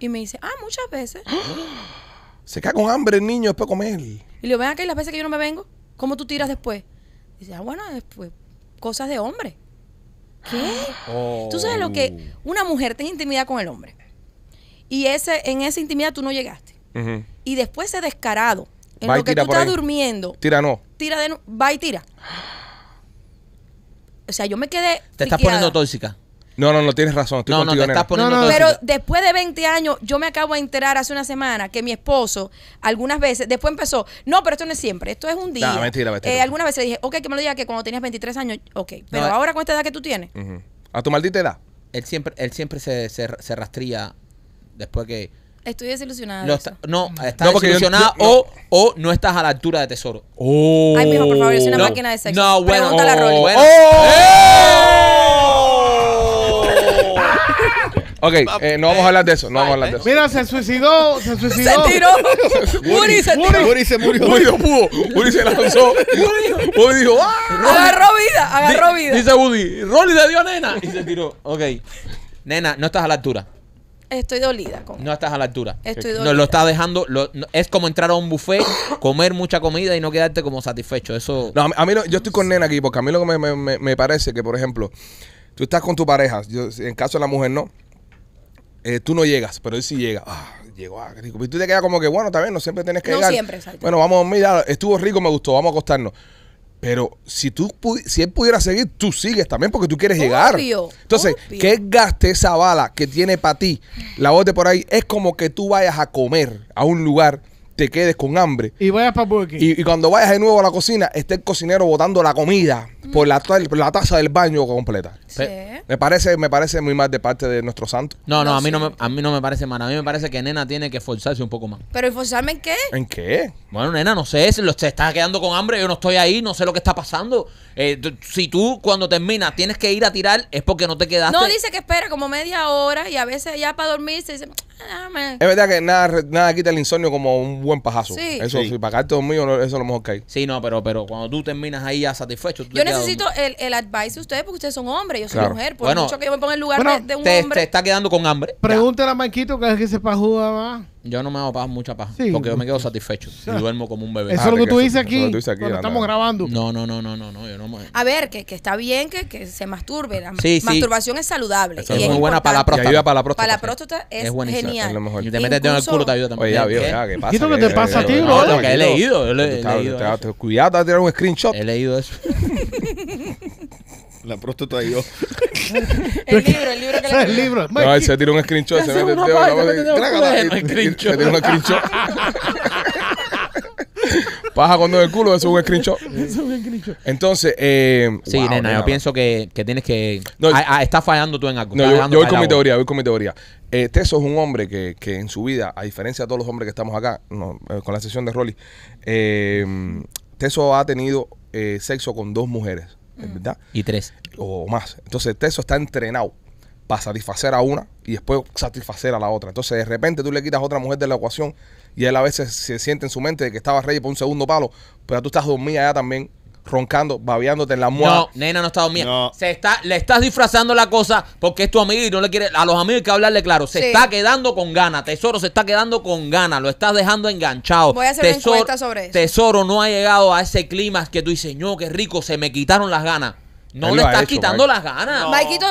Y me dice, ah, muchas veces. Se cae con hambre el niño después de comer. Y le digo, ven acá, y las veces que yo no me vengo, ¿cómo tú tiras después? Y dice, ah, bueno, después, cosas de hombre. ¿Qué? Oh. Tú sabes lo que una mujer tiene intimidad con el hombre. Y ese, en esa intimidad tú no llegaste y después se descarado, en lo que tú estás durmiendo, tira no, tira de no, va y tira. O sea, yo me quedé. Te estás poniendo tóxica. No, no, no tienes razón. no, no, no, Pero después de 20 años, yo me acabo de enterar hace una semana que mi esposo, algunas veces, después empezó, no, pero esto no es siempre, esto es un día. Eh, algunas veces le dije, ok, que me lo diga que cuando tenías 23 años, ok, pero eh. ahora con esta edad que tú tienes. A tu maldita edad. Él siempre, él siempre se, se, se rastría después que Estoy desilusionada. No, mm. está, no estás desilusionada o, o no estás a la altura de tesoro. Oh. Ay, mijo, por favor, yo soy una máquina de sexo. No, bueno. Pregúntale a oh. Rolly. Oh. Ok, eh, no vamos a hablar de eso. No vamos a hablar de eso. Mira, se suicidó, se Se tiró. Woody se tiró. Uri se murió. Uri Uri se lanzó. Uri dijo, ¡ah! Agarró vida, agarró vida. Dice Woody, Rolly le dio a nena. Y se tiró. Ok. Nena, no estás a la altura. Estoy dolida. Con... No estás a la altura. Estoy dolida. No, lo está dejando. es como entrar a un buffet, comer mucha comida y no quedarte como satisfecho. Eso. No, a mí, yo estoy con nena aquí porque a mí lo que me, me, me, parece que, por ejemplo, tú estás con tu pareja. Yo, en caso de la mujer, no. Eh, tú no llegas, pero él sí llega. Ah, llegó, ah, rico. Y tú te quedas como que, bueno, también no siempre tienes que no Siempre, exacto. Bueno, vamos a estuvo rico, me gustó, vamos a acostarnos. Pero si tú si él pudiera seguir, tú sigues también porque tú quieres llegar. Entonces, que gaste esa bala que tiene para ti, la bote por ahí, es como que tú vayas a comer a un lugar te quedes con hambre. Y vayas para Burger Y, cuando vayas de nuevo a la cocina, esté el cocinero botando la comida por, la, taza del baño completa. Me parece, me parece muy mal de parte de nuestro santo. No, no, a, mí no me, a mí no me parece mal. A mí me parece que nena tiene que esforzarse un poco más. ¿Pero esforzarme en qué? ¿En qué? Bueno, nena, no sé. Si lo, te estás quedando con hambre, yo no estoy ahí, no sé lo que está pasando. Eh, si tú cuando terminas tienes que ir a tirar, es porque no te quedaste. No, dice que espera como media hora y a veces ya para dormir se dice, ah, Es verdad que nada, nada quita el insomnio como un buen buen pajazo. Eso, sí. si pagarte todo mío eso es lo mejor que hay. Sí, no, pero, pero cuando tú terminas ahí ya satisfecho. yo necesito el, el, advice de ustedes porque ustedes son hombres, yo soy mujer. Por bueno, mucho que yo me ponga en lugar de, un te, hombre. Te está quedando con hambre. Pregúntale a Marquito que es que se pajúa más. Yo no me hago paja, mucha paja. porque yo me quedo satisfecho. Y duermo como un bebé. Eso es lo que tú dices aquí. Lo estamos grabando. No, no, no, no, no, yo no A ver, que, que está bien que, que se masturbe. La masturbación es saludable. Eso y es muy buena para la próstata. para la próstata. Para la próstata es, genial. Y te metes en el culo, te ayuda también. Oye, ya vio, ya, ¿qué pasa? ¿Qué es lo que te pasa a ti, bro? lo que he leído, Cuidado, te voy a tirar un screenshot. He leído eso. La próstata ahí yo. el libro, el libro el libro. No, se tira un screenshot, se mete el dedo, la Se tira este, un screenshot. Paja dos el culo, eso es un screenshot. Entonces, eh, sí, wow, nena, nena, yo pienso que, tienes que. No, ah, ah, está fallando tú en algo. yo, voy con mi teoría, voy con mi teoría. Teso este, es un hombre que, en su vida, a diferencia de todos los hombres que estamos acá, eh, con la sesión de Rolly, eh, Teso ha tenido eh, sexo con dos mujeres. Mm. Y tres. O más. Entonces, eso está entrenado para satisfacer a una y después satisfacer a la otra. Entonces, de repente tú le quitas a otra mujer de la ecuación y él a veces se siente en su mente de que estaba rey por un segundo palo, pero tú estás dormida allá también roncando, babeándote en la muerte. No, nena, no está dormida. Se está, le estás disfrazando la cosa porque es tu amigo y no le quiere. A los amigos hay que hablarle claro. Se está quedando con ganas. Tesoro se está quedando con ganas. Lo estás dejando enganchado. Voy a hacer una encuesta sobre eso. Tesoro no ha llegado a ese clima que tú dices, que qué rico, se me quitaron las ganas. No le estás quitando las ganas.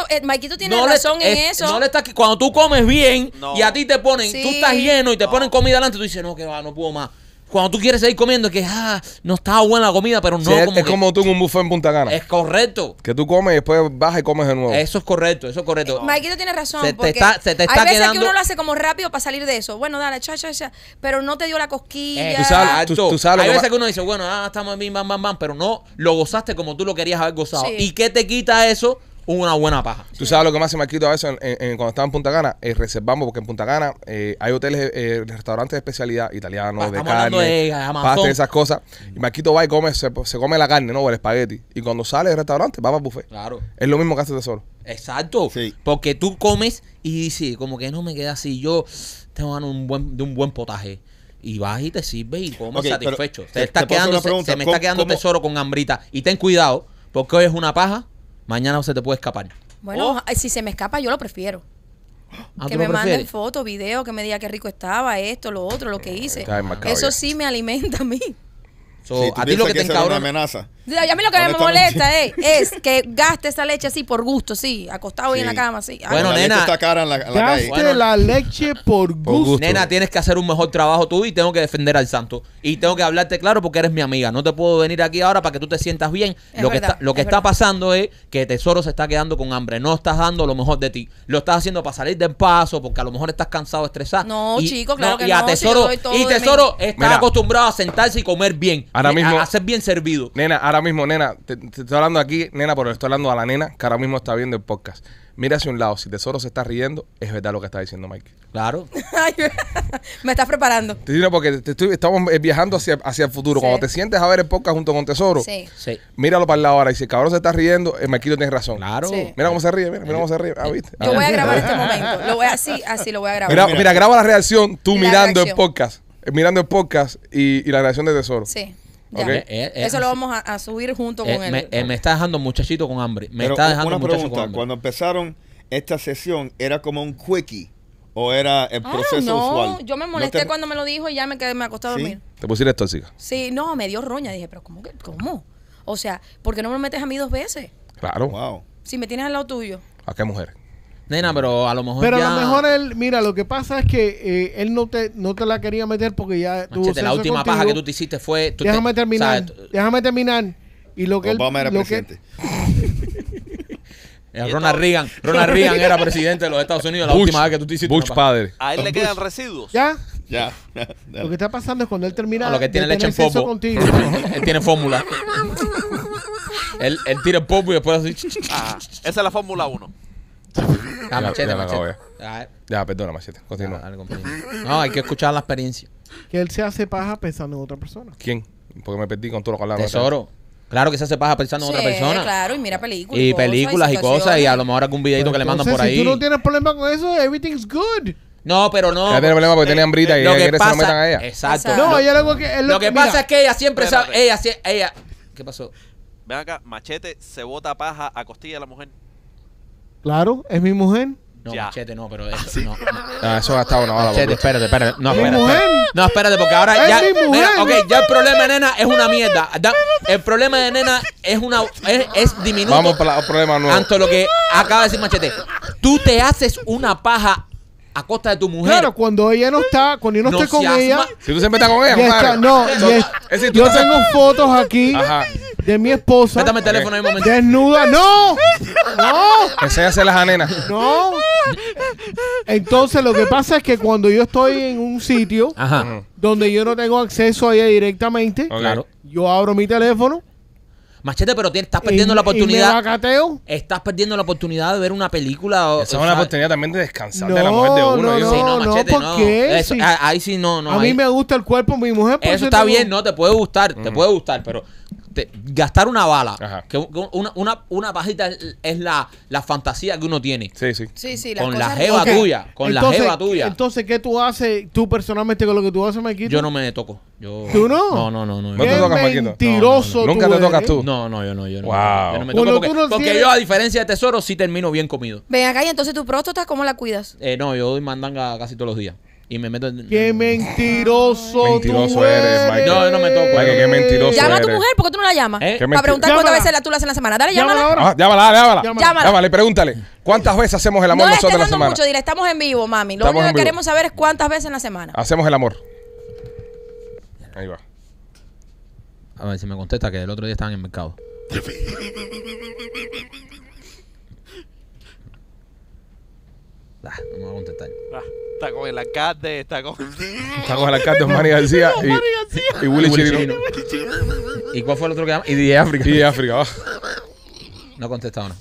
Eh, Maikito, tiene razón en eh, eso. No le cuando tú comes bien y a ti te ponen, tú estás lleno y te ponen comida delante, tú dices, no, que va, no puedo más. Cuando tú quieres seguir comiendo, es que ah, no estaba buena la comida, pero no. Sí, es como, es como tú en un buffet en Punta Gana. Es correcto. Que tú comes y después bajas y comes de nuevo. Eso es correcto, eso es correcto. Eh, Maikito tiene razón. Se te está, se hay veces que uno lo hace como rápido para salir de eso. Bueno, dale, cha, cha, cha. Pero no te dio la cosquilla. tú sabes, tú, hay veces que uno dice, bueno, ah, estamos bien, bam, bam, bam. Pero no, lo gozaste como tú lo querías haber gozado. ¿Y qué te quita eso? una buena paja. Tú sabes lo que más se me ha a veces cuando estaba en Punta Gana eh, reservamos, porque en Punta Gana eh, hay hoteles, eh, restaurantes de especialidad, italianos, pues, de carne, pastas de esas cosas. Y mm. Marquito va y come, se, come la carne, ¿no? O el espagueti. Y cuando sale del restaurante, va para el buffet. Claro. Es lo mismo que hace Tesoro. Exacto. Porque tú comes y dices, como que no me queda así. Yo tengo un buen, de un buen potaje. Y vas y te sirve y comes satisfecho. se- me está quedando tesoro con hambrita. Y ten cuidado, porque hoy es una paja mañana se te puede escapar. Bueno, oh. si se me escapa, yo lo prefiero. Ah, que me manden fotos, videos, que me diga qué rico estaba, esto, lo otro, lo que hice. Eso sí me alimenta a mí. So, a ti lo que, que te una amenaza. A mí lo que me molesta es que gaste esa leche así por gusto, sí, acostado ahí en la cama, así. Bueno, nena. gaste la leche por gusto. Nena, tienes que hacer un mejor trabajo tú y tengo que defender al santo. Y tengo que hablarte claro porque eres mi amiga. No te puedo venir aquí ahora para que tú te sientas bien. lo que, está, lo que está pasando es que Tesoro se está quedando con hambre. No estás dando lo mejor de ti. Lo estás haciendo para salir de paso porque a lo mejor estás cansado, estresado. No, chicos, claro que no. tesoro, y Tesoro está acostumbrado a sentarse y comer bien. Ahora eh, mismo. A, ser bien servido. Nena, ahora mismo, nena, te, estoy hablando aquí, nena, pero le estoy hablando a la nena que ahora mismo está viendo el podcast. Mira hacia un lado, si Tesoro se está riendo, es verdad lo que está diciendo Mike. Claro. me estás preparando. Te digo porque estamos eh, viajando hacia, hacia el futuro. Cuando te sientes a ver el podcast junto con Tesoro, sí. Sí. míralo para el lado ahora y si el cabrón se está riendo, el eh, tiene razón. Claro. Mira cómo se ríe, mira, cómo se ríe. Ah, eh, ¿viste? Yo voy a ah. grabar este momento. Lo voy así, así lo voy a grabar. Mira, graba la reacción tú mirando el podcast. Mirando el podcast y la reacción de Tesoro. Sí. Eh, eh, Eso lo vamos a, subir junto eh, con él. Me, está dejando muchachito con hambre. Me está dejando una pregunta, Cuando empezaron esta sesión, ¿era como un quickie? ¿O era el ah, proceso ah, no. Yo me molesté cuando me lo dijo y ya me quedé, me acosté a dormir. ¿Te pusiste tóxica? Sí, no, me dio roña. Dije, ¿pero cómo? ¿Cómo? O sea, ¿por qué no me lo metes a mí dos veces? Claro. Wow. Si me tienes al lado tuyo. ¿A qué mujer? Nena, pero a lo mejor. Pero a lo mejor él, mira, lo que pasa es que eh, él no te, no te la quería meter porque ya tuvo Manchete, la última paja que tú te hiciste fue. déjame terminar. Déjame terminar. Y lo que Obama él, era lo presidente. Eh, Ronald Reagan. Ronald Reagan era presidente de los Estados Unidos la última vez que tú te hiciste. Bush padre. A él le quedan residuos. ¿Ya? Ya. Lo que está pasando es cuando él termina. lo que tiene leche en popo. Contigo. él tiene fórmula. él, él, tira el popo y después así. Ah, esa es la Fórmula 1. Ah, ya, machete, machete. Ah, eh. Ya. perdona, machete. Continúa. no, hay que escuchar la experiencia. Que él se hace paja pensando en otra persona. ¿Quién? Porque me perdí con todo lo que hablaba. Tesoro. Claro que se hace paja pensando en otra persona. claro, y mira películas. Y películas y, cosas, y a lo mejor algún videito que le mandan por ahí. Si tú no tienes problema con eso, everything's good. No, pero no. tiene problema porque eh, y lo que se lo metan a ella. Exacto. No, ella lo, que, lo, que, pasa es que ella siempre sabe. Ella, ella, ¿Qué pasó? Ven acá, machete se bota paja a costilla de la mujer. Claro, es mi mujer. No, machete, no, pero eso ah, no. Ah, eso ha estado una bala. Machete, espérate, espérate. No, espérate. mujer. No, espérate, porque ahora ya. mi Mira, ok, ya el problema de nena es una mierda. el problema de nena es una es, es diminuto. Vamos para el problema nuevo. Tanto lo que acaba de decir Machete. Tú te haces una paja a costa de tu mujer. Claro, cuando ella no está, cuando yo no, estoy con ella, si tú siempre estás con ella, no, es- decir, yo tengo fotos aquí Ajá de mi esposa. Métame el teléfono ahí un momento. Desnuda, no. No. hacer las anenas. No. Entonces lo que pasa es que cuando yo estoy en un sitio donde yo no tengo acceso a ella directamente, yo abro mi teléfono. Machete, pero estás perdiendo la oportunidad. Estás perdiendo la oportunidad de ver una película. Esa es una oportunidad también de descansar de la mujer de uno. no, no, no, ¿por qué? Ah, ahí sí no, no. a mí me gusta el cuerpo de mi mujer. eso está bien, no, te puede gustar, te puede gustar, pero gastar una bala, que una, una, una pajita es, la, la, fantasía que uno tiene. Sí, sí. con la jeva tuya, con la jeva tuya. Entonces, ¿qué tú haces tú personalmente con lo que tú haces, Maquito? Yo no me toco. Yo, ¿Tú no? No, no, no. no te tocas, no, ¿Nunca te tocas tú? No, no, yo no. Yo no, wow. me toco porque, yo, a diferencia de Tesoro, sí termino bien comido. Ven acá y entonces tu próstata, ¿cómo la cuidas? Eh, no, yo doy mandanga casi todos los días y me meto en... ¡Qué mentiroso, mentiroso tú eres! No, yo no me toco. Michael, eh. qué mentiroso Llama a tu mujer, ¿por qué tú no la llamas? ¿Eh? Para preguntar cuántas veces la, tú la haces en la semana. Dale, llámala. ahora. Ah, llámala, llámala. Llámala. llámala. y pregúntale. ¿Cuántas veces hacemos el amor nosotros en la semana? mucho, dile. Estamos en vivo, mami. Lo único que queremos saber es cuántas veces en la semana. Hacemos el amor. Ahí va. A ver si me contesta que el otro día estaban en el mercado. Ah, no me voy a contestar. Ah, está con el alcalde, está con. Está con el alcalde Manny García y, Willy, Willy ¿Y cuál fue el otro que llamó? Y de África. No ha contestado, no.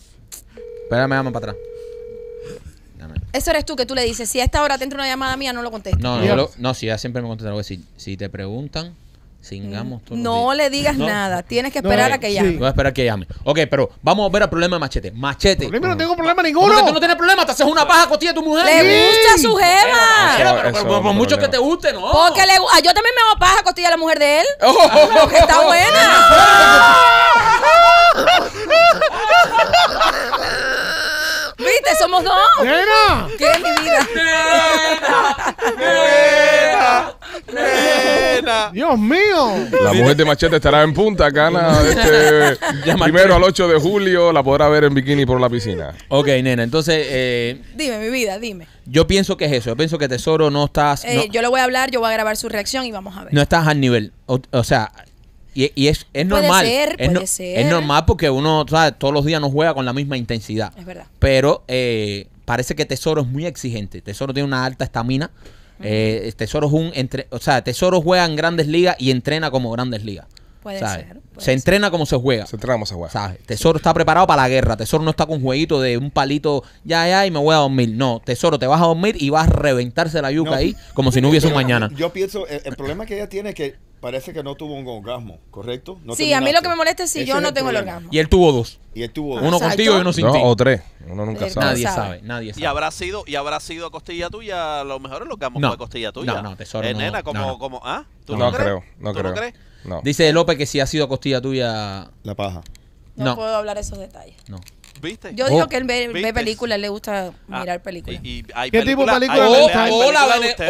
Pero me llaman para atrás. Eso eres tú que tú le dices, si a esta hora te entra una llamada mía, no lo contestas No, no, si ya siempre me contestan. si te preguntan, no le digas nada. Tienes que esperar a que sí. llame. Voy a esperar que llame. Ok, pero vamos a ver el problema de Machete. Machete. Problema, no tengo mm. problema ninguno. que tú no tienes problema? Te haces una paja costilla a tu mujer. Le gusta su jeva. por mucho que te guste, ¿no? Porque le ah, yo también me hago paja costilla a la mujer de él. Oh. Porque está buena. ¿Viste? Somos dos. ¡Nena! ¿Qué mi vida? ¡Nena! ¡Nena! ¡Dios mío! La mujer de Machete estará en Punta Cana este, primero al 8 de julio. La podrá ver en bikini por la piscina. Ok, nena. Entonces... Eh, dime, mi vida, dime. Yo pienso que es eso. Yo pienso que Tesoro no estás... Eh, yo le voy a hablar, yo voy a grabar su reacción y vamos a ver. No estás al nivel. o sea, y, es, es, normal. es, normal porque uno, ¿sabes? Todos los días no juega con la misma intensidad. Pero eh, parece que Tesoro es muy exigente. Tesoro tiene una alta estamina. Eh, tesoro es un entre, o sea, Tesoro juega en grandes ligas y entrena como grandes ligas. Puede ser. se entrena como se juega. Se entrena como se juega. Tesoro está preparado para la guerra. Tesoro no está con jueguito de un palito ya, ya y me voy a dormir. No, Tesoro, te vas a dormir y vas a reventarse la yuca ahí como si no hubiese un mañana. Yo pienso, el, el problema que ella tiene es que parece que no tuvo un orgasmo, ¿correcto? sí, a mí lo que me molesta es si yo no tengo el orgasmo. Y él tuvo dos. Y él tuvo dos. Ah, uno contigo y uno sin No, ti. o tres. Uno nunca sabe. Nadie sabe. nadie sabe. Y habrá sido, y habrá sido a costilla tuya, a lo mejor lo que No. fue a costilla tuya. No, no, tesoro, eh, no, nena, como, como, ¿ah? ¿Tú no, crees? no ¿Tú creo. no crees? Dice López que si ha sido a costilla tuya. La paja. No, No. puedo hablar esos detalles. No. Yo digo oh. que él ve, películas, le gusta ah, mirar películas. Y, hay ¿Qué tipo de película? le gusta?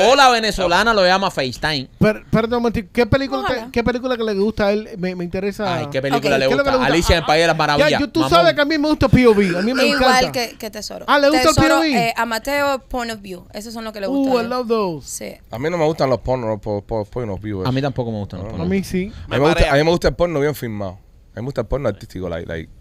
hola, venezolana lo llama FaceTime. Per- perdón, un momento, ¿qué película, ¿qué película que le gusta a él? Me, me interesa. qué película le gusta. Alicia en el País de las Maravillas. Ya, tú sabes que a mí me gusta POV. A mí me Igual encanta. que, que Tesoro. Ah, ¿le gusta el POV? eh, Mateo Point of View. Esos son los que le gustan. Uh, I love those. Sí. A mí no me gustan los pornos, los point pornos A mí tampoco me gustan los A ah, pornos. mí sí. A mí sí a mí me gusta el porno bien filmado. Hay mí me gusta el porno artístico,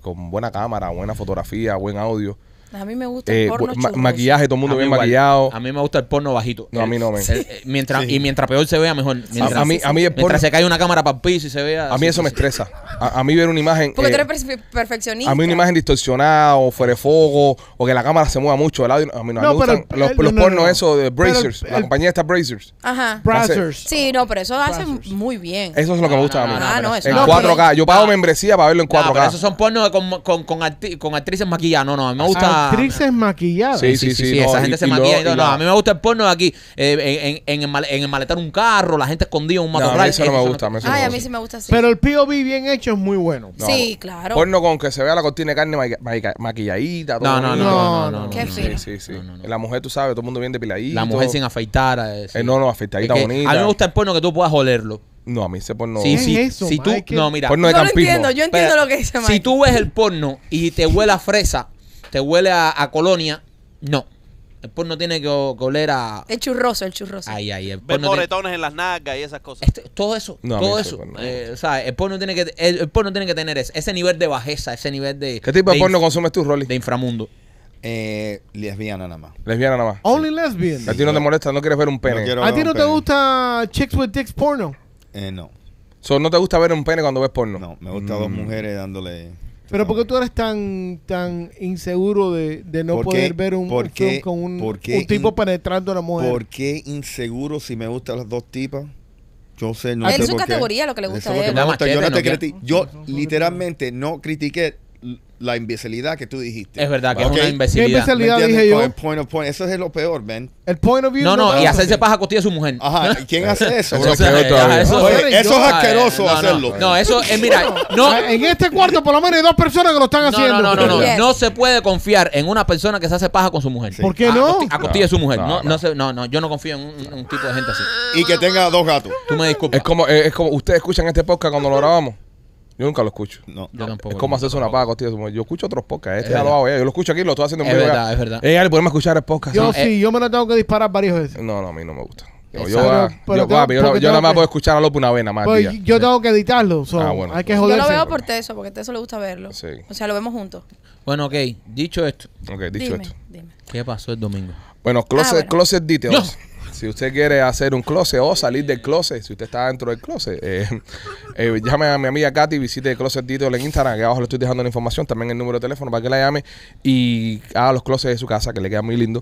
con buena cámara, buena fotografía, buen audio. A mí me gusta el eh, porno Maquillaje, todo el mundo bien maquillado. A mí me gusta el porno bajito. No, a mí no, me. Eh, mientras, Y mientras peor se vea, mejor. Mientras, a, mí, a mí se cae una cámara para el piso y se vea... A mí eso me estresa. A, mí ver una imagen... Porque tú eh, eres perfeccionista. A mí una imagen distorsionada o fuera de fuego o que la cámara se mueva mucho. El audio, a mí no, me gustan los, pornos eso de Brazers. la compañía está Brazers. Ajá. Brazers. Sí, no, pero eso hacen muy bien. Eso es lo que me gusta a mí. Ah, no, En 4K. Yo pago membresía para verlo en 4K. Esos son pornos con actrices maquilladas. No, no, a mí me gusta... Cris actrices maquilladas. Sí, sí, sí. esa gente se maquilla y, No, a mí me gusta el porno de aquí. Eh, en, el, en maletar un carro, la gente escondida en un mato eso no me gusta. Ay, a mí sí me gusta así. Pero el POV bien hecho es muy bueno. sí, claro. Porno con que se vea la cortina de carne maquilladita. no, no, no, Qué fino. Sí, sí, sí. La mujer, tú sabes, todo el mundo bien depiladita. La mujer sin afeitar. Eh, eh, no, no, afeitadita bonita. A mí me gusta el porno que tú puedas olerlo. No, a mí ese porno. Sí, eso, si tú, no, mira. Porno de yo campismo. entiendo, yo entiendo lo que dice Mike. Si tú ves el porno y te huele a fresa, te huele a, colonia, no. El porno tiene que, oler a. El churroso, el churroso. Ay, ay, el en las nalgas y esas cosas. Este, todo eso, todo eso eh, o sea, el porno tiene que, el, tiene que tener ese, nivel de bajeza, ese nivel de. ¿Qué tipo de porno consumes tú, Rolly? de inframundo. Eh, lesbiana nada más. Lesbiana nada más. Only lesbian. A ti no te molesta, no quieres ver un pene. ¿A ti no te gusta Chicks with Dicks porno? Eh, no. So, no te gusta ver un pene cuando ves porno. No, me gustan dos mm. mujeres dándole. Pero ¿por qué tú eres tan, tan inseguro de, de no poder ver un, con un, tipo penetrando a una mujer? ¿Por qué inseguro si me gustan las dos tipas? Yo sé, no a él es su categoría lo que le gusta. a él. yo, literalmente no critiqué la imbecilidad que tú dijiste. Es verdad que es una imbecilidad. ¿Qué imbecilidad dije yo? Eso es lo peor, man. El point of view. No, no, y hacerse paja costilla a su mujer. Ajá, ¿quién hace eso? eso, es asqueroso hacerlo. No, eso es, eh, mira, no. En este cuarto por lo menos hay dos personas que lo están haciendo. No, no, no, no, no, se puede confiar en una persona que se hace paja con su mujer. ¿Por qué no? A, a de su mujer. No, no, no, yo no confío en un, un, tipo de gente así. Y que tenga dos gatos. Tú me disculpas. Es como, es como ustedes escuchan este podcast cuando lo grabamos. Yo nunca lo escucho. No, yo tampoco. Es como hacerse una paga tío. Yo escucho otros podcasts. Este ya lo hago eh, yo. lo escucho aquí, lo estoy haciendo muy bien. Es verdad, es verdad. Eh, le podemos escuchar el podcast. Yo sí, eh, yo me lo tengo que disparar varias veces. No, no, a mí no me gusta. Yo, yo, yo, nada más puedo escuchar a López una vez más. Pues, yo tengo que editarlo. ah, bueno. Hay que joderse. Yo lo veo por Teso, porque a Teso le gusta verlo. Sí. O sea, lo vemos juntos. Bueno, ok. Dicho esto. Ok, dicho esto. Dime. ¿Qué pasó el domingo? Bueno, Closet, ah, si usted quiere hacer un closet o salir del closet, si usted está dentro del closet, eh, eh, llame a mi amiga Katy, visite el Closet en Instagram, que abajo le estoy dejando la información, también el número de teléfono para que la llame y haga los closets de su casa, que le queda muy lindo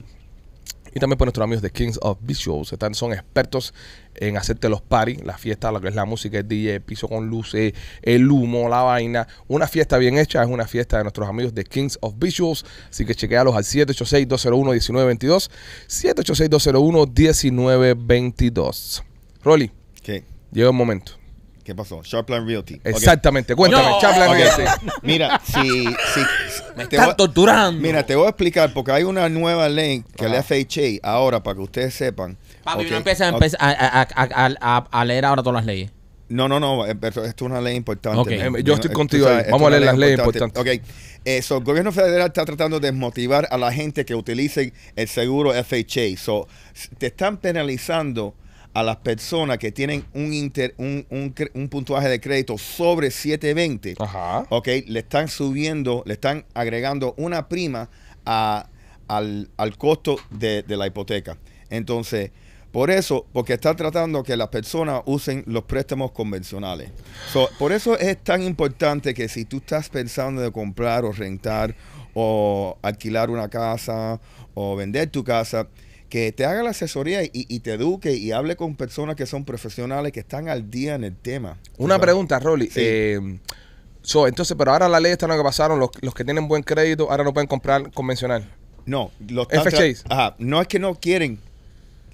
y también por pues, nuestros amigos de Kings of Visuals. Están, son expertos en hacerte los party, la fiesta, lo que es la música, el DJ, el piso con luces, el humo, la vaina. Una fiesta bien hecha es una fiesta de nuestros amigos de Kings of Visuals. Así que chequealos al 786-201-1922. 786-201-1922. Rolly, ¿Qué? llega un momento. ¿Qué pasó? Sharpline Realty. Exactamente, cuéntame, Sharpline Mira, si, me están torturando. Mira, te voy a explicar porque hay una nueva ley que ah. le FHA ahora para que ustedes sepan. Papi, okay. no empieza, a, a, a, leer ahora todas las leyes. No, no, no, eh, esto es una ley importante. Em, yo estoy eh, contigo ahí. Vamos a leer las leyes importantes. Ok, eh, el gobierno federal está tratando de desmotivar a la gente que utilice el seguro FHA. So, te están penalizando a las personas que tienen un, inter, un, un, puntuaje de crédito sobre 720, le están subiendo, le están agregando una prima al, costo de, la hipoteca. Entonces, por eso, porque está tratando que las personas usen los préstamos convencionales. por eso es tan importante que si tú estás pensando de comprar o rentar o alquilar una casa o vender tu casa, que te haga la asesoría y, te eduque y hable con personas que son profesionales, que están al día en el tema. Una pregunta, Rolly. Eh, entonces, pero ahora la ley está en lo que pasaron, los, que tienen buen crédito ahora no pueden comprar convencional. No, los FHAs. Ajá, no es que no quieren,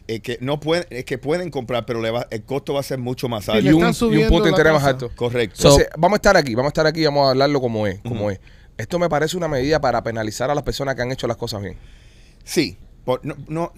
es eh, que no pueden, es que pueden comprar, pero el costo va a ser mucho más alto. y, un, punto de interés más alto. Correcto. Entonces, vamos a estar aquí, vamos a estar aquí y vamos a hablarlo como es, como es. Esto me parece una medida para penalizar a las personas que han hecho las cosas bien. Sí, no,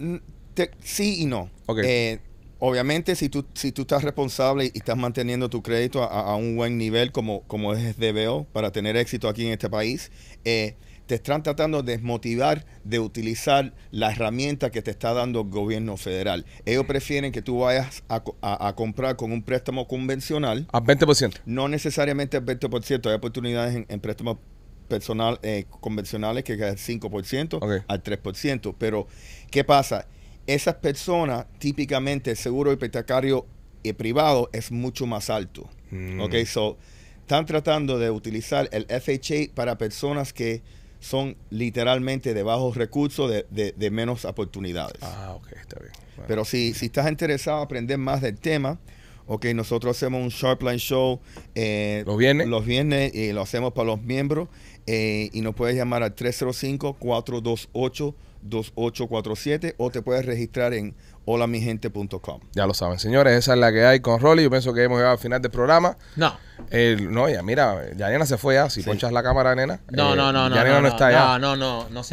sí y no. Eh, obviamente, si tú, si tú estás responsable y estás manteniendo tu crédito a, un buen nivel, como, como es DBO, para tener éxito aquí en este país, eh, te están tratando de desmotivar de utilizar la herramienta que te está dando el gobierno federal. Ellos prefieren que tú vayas a, comprar con un préstamo convencional. A 20%. No necesariamente al 20%. Hay oportunidades en, en préstamos personal, eh, convencionales que es del 5% al 3%. Pero, ¿qué pasa? Esas personas, típicamente, el seguro hipotecario y eh, privado es mucho más alto. Mm. Ok, so, están tratando de utilizar el FHA para personas que son literalmente de bajos recursos, de, de, menos oportunidades. Ah, está bien. Pero si, si estás interesado en aprender más del tema, ok, nosotros hacemos un Sharpline Show. Eh, ¿Los viernes? Los viernes y lo hacemos para los miembros eh, y nos puedes llamar al 305-428-2847 o te puedes registrar en holamigente.com. Ya lo saben, señores, esa es la que hay con Rolly. Yo pienso que hemos llegado al final del programa. No. Eh, no, ya mira, ya nena se fue ya. Si ponchas la cámara, nena. No, eh, no, no, ya no. Nena no, está ya. No, no, no.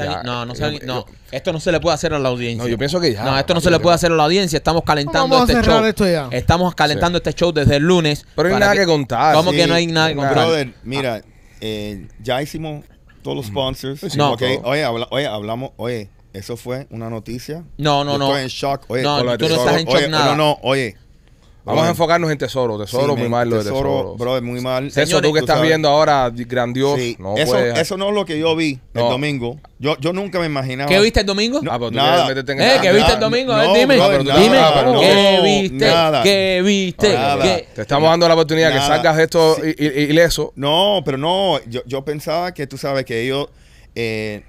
no, esto no se le puede hacer a la audiencia. No, yo pienso que ya. No, esto no se le puede hacer a la audiencia. Estamos calentando este show. Estamos calentando este show desde el lunes. Pero hay nada que, contar. ¿Cómo que no hay nada que contar? mira. Ah. Eh, ya hicimos todos los sponsors. okay. Oye, oye, hablamos, oye, eso fue una noticia. No, no, no. Estoy en shock. Oye, no, tú no estás en shock No, no, oye, Vamos a enfocarnos en Tesoro. Tesoro, muy mal lo de Tesoro. tesoro bro, muy mal. eso tú que estás viendo ahora, grandioso. No eso, eso, no es lo que yo vi el domingo. Yo, yo nunca me imaginaba. ¿Qué viste el domingo? No, ah, pero pues tú nada. eh, ¿Qué viste el domingo? Eh, dime. dime. Ah, pues ¿Qué viste? ¿Qué viste? Ah, pues, te estamos dando la oportunidad que salgas esto sí. ileso. No, pero no. Yo, yo pensaba que tú sabes que ellos... Eh,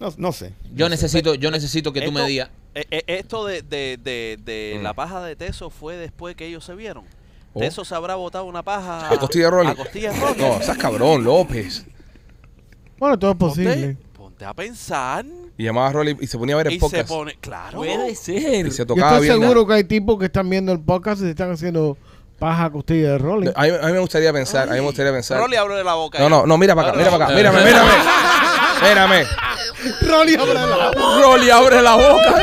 no, no sé. Yo necesito, yo necesito que tú me digas eh, eh, esto de, de, de, de mm. la paja de Teso fue después que ellos se vieron. Oh. Teso se habrá botado una paja. A costilla de Rolling. A de No, seas cabrón, López. Bueno, todo es posible. Ponte, a pensar. Y llamaba a Rolly y se ponía a ver el y podcast. Se pone, claro. Puede ser. Y se tocaba Yo estoy seguro que hay tipos que están viendo el podcast y se están haciendo paja a costilla de Rolly. A mí, me gustaría pensar, a mí me gustaría pensar. Rolly la boca. No, no, no, mira para acá, mira para acá, mírame, mírame. Espérame. Rolly abre la boca. Rolly abre la boca.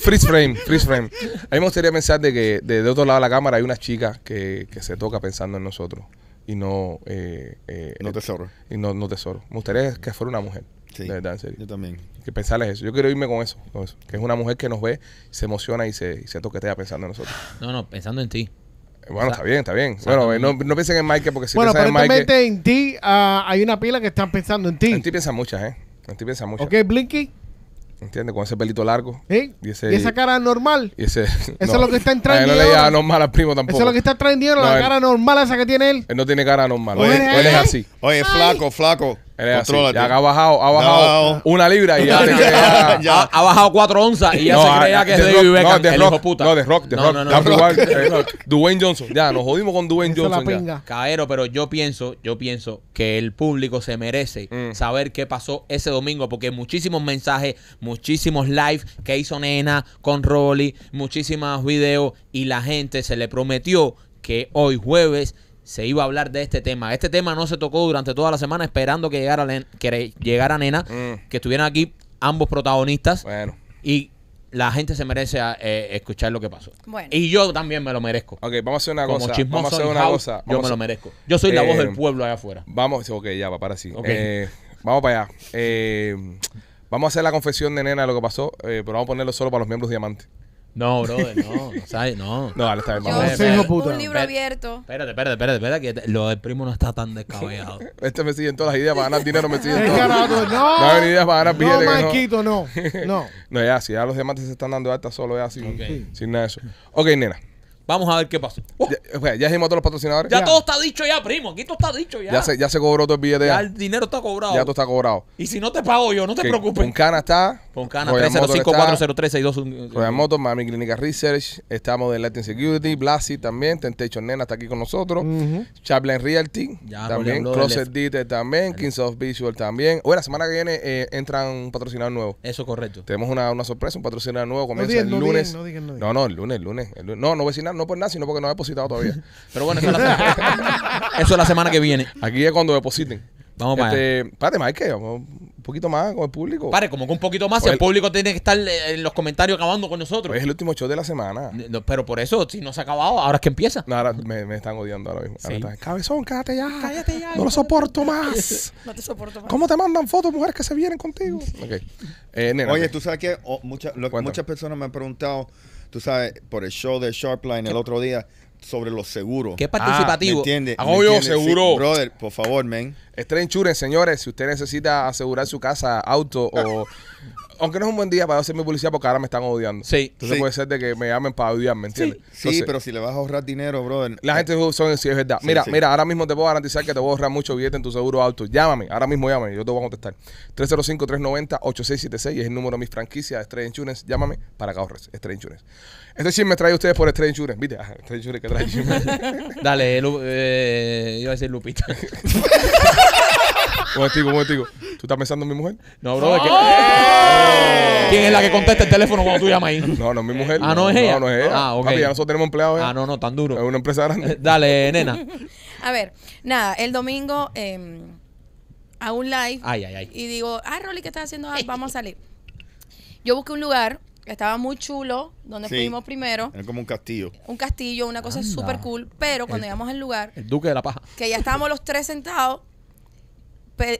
freeze frame, freeze frame. A mí me gustaría pensar de que de, otro lado de la cámara hay una chica que, se toca pensando en nosotros y no... Eh, eh, no tesoro. Y no, no tesoro. Me gustaría que fuera una mujer. de verdad, en serio. Yo también. Que pensarles eso. Yo quiero irme con eso, Que es una mujer que nos ve, se emociona y se, y se toquetea pensando en nosotros. No, no, pensando en ti. Bueno, está bien, está bien. Bueno, no, no piensen en Mike porque si bueno, piensan en Mike... en ti ah, hay una pila que están pensando en ti. En ti piensan muchas, ¿eh? En ti piensan muchas. ¿Ok, Blinky? ¿Entiendes? Con ese pelito largo. ¿Eh? Y, esa cara normal. y ese- Eso es lo que está entrando. No le normal al primo tampoco. Eso es lo que está trayendo, la cara normal esa que tiene él. Él no tiene cara normal. él es eh, así. Oye, flaco, flaco. Ya ha bajado, ha bajado, una libra y ya, Ha, bajado cuatro onzas y ya se ah, creía ah, que es David no, el hijo puta. No, de Rock, de no, Rock. Dwayne Johnson. Ya, nos jodimos con Dwayne Johnson. Caero, pero yo pienso, yo pienso que el público se merece mm. saber qué pasó ese domingo porque muchísimos mensajes, muchísimos live que hizo Nena con Rolly, muchísimos videos y la gente se le prometió que hoy jueves se iba a hablar de este tema. Este tema no se tocó durante toda la semana esperando que llegara, que Nena, mm. que estuvieran aquí ambos protagonistas. Y la gente se merece ah, eh, escuchar lo que pasó. Y yo también me lo merezco. Ok, vamos a hacer una cosa. vamos a hacer una cosa. yo me lo merezco. Yo soy la voz del eh, pueblo allá afuera. Vamos, ok, ya va, para sí. Eh, vamos para allá. vamos a hacer la confesión de Nena de lo que pasó, pero vamos a ponerlo solo para los miembros diamantes. No, brother, no. No, sabes, no. No, ahora está bien. Yo, un libro abierto. Espérate, espérate, espérate, espérate, que lo del primo no está tan descabellado. Este me sigue en todas las ideas para ganar dinero, me sigue en todas. No no. ideas para ganar billetes. No, no. no. No. No, ya, si ya los diamantes se están dando alta solo, ya, sin, sin nada de eso. Ok, nena. Vamos a ver qué pasó. Ya, hicimos a todos los patrocinadores. Ya, todo está dicho ya, primo. Aquí todo está dicho ya. Ya se, ya se cobró todo el billete. Ya el dinero está cobrado. Ya todo está cobrado. Y si no te pago yo, no te preocupes preocupes. Poncana está. Poncana 305-403-621. Royal Motors, Miami Research. Estamos de Latin Security. Blasi también. Tentation Nena está aquí con nosotros. Chaplin Realty. también. Closet Dieter también. Kings of Visual también. Oye, la semana que viene entran eh, entra un patrocinador nuevo. Eso correcto. Tenemos una, una sorpresa, un patrocinador nuevo. Comienza el lunes. No, no, el lunes, el lunes. El lunes. No, no voy a no por nada, sino porque no he depositado todavía. Pero bueno, eso es, la, semana que viene. Aquí es cuando depositen. Vamos para este, allá. Espérate, Mike, un poquito más con el público. Pare, como que un poquito más, pues el, público tiene que estar eh, en los comentarios acabando con nosotros. Pues es el último show de la semana. Eh, pero por eso, si no se ha acabado, ahora es que empieza. ahora me, están odiando ahora mismo. Cabezón, cállate ya. Cállate ya. No lo soporto más. no te soporto más. ¿Cómo te mandan fotos, mujeres que se vienen contigo? Eh, Oye, tú sabes que oh, muchas personas me han preguntado tú sabes, por el show de Sharpline el otro día sobre los seguros. Qué ah, participativo. ¿Me entiendes? Ah, obvio, seguro. brother, por favor, men. Strange Insurance, señores, si usted necesita asegurar su casa, auto o... aunque no es un buen día para hacer mi publicidad porque ahora me están odiando. Sí. Entonces puede ser de que me llamen para odiarme, ¿entiendes? Sí, pero si le vas a ahorrar dinero, brother. La eh, gente son sí, es verdad. mira, mira, ahora mismo te puedo garantizar que te voy a ahorrar mucho billete en tu seguro auto. Llámame, ahora mismo llámame, yo te voy a contestar. 305-390-8676 es el número de mis franquicias de Stray Llámame para que ahorres Stray Insurance. Este me trae ustedes por Stray Insurance. ¿Viste? Strange que trae Dale, eh, iba a decir Lupita. Un momentico, un momentico. ¿Tú estás pensando en mi mujer? No, bro, es que... ¡Oh! Eh, ¿Quién es la que contesta el teléfono cuando tú llamas ahí? No, no mi mujer. Ah, no es ella. No, no es Ah, ok. Papi, ya nosotros tenemos empleados. Ah, no, no, tan duro. Es una empresa grande. Dale, nena. A ver, nada, el domingo em, a un live. Ay, ay, ay. Y digo, ah, Rolly, ¿qué estás haciendo? Ah, vamos a salir. Yo busqué un lugar que estaba muy chulo, donde fuimos primero. Era como un castillo. Un castillo, una cosa súper cool. Pero cuando llegamos al lugar, El duque de la paja. que ya estábamos los tres sentados,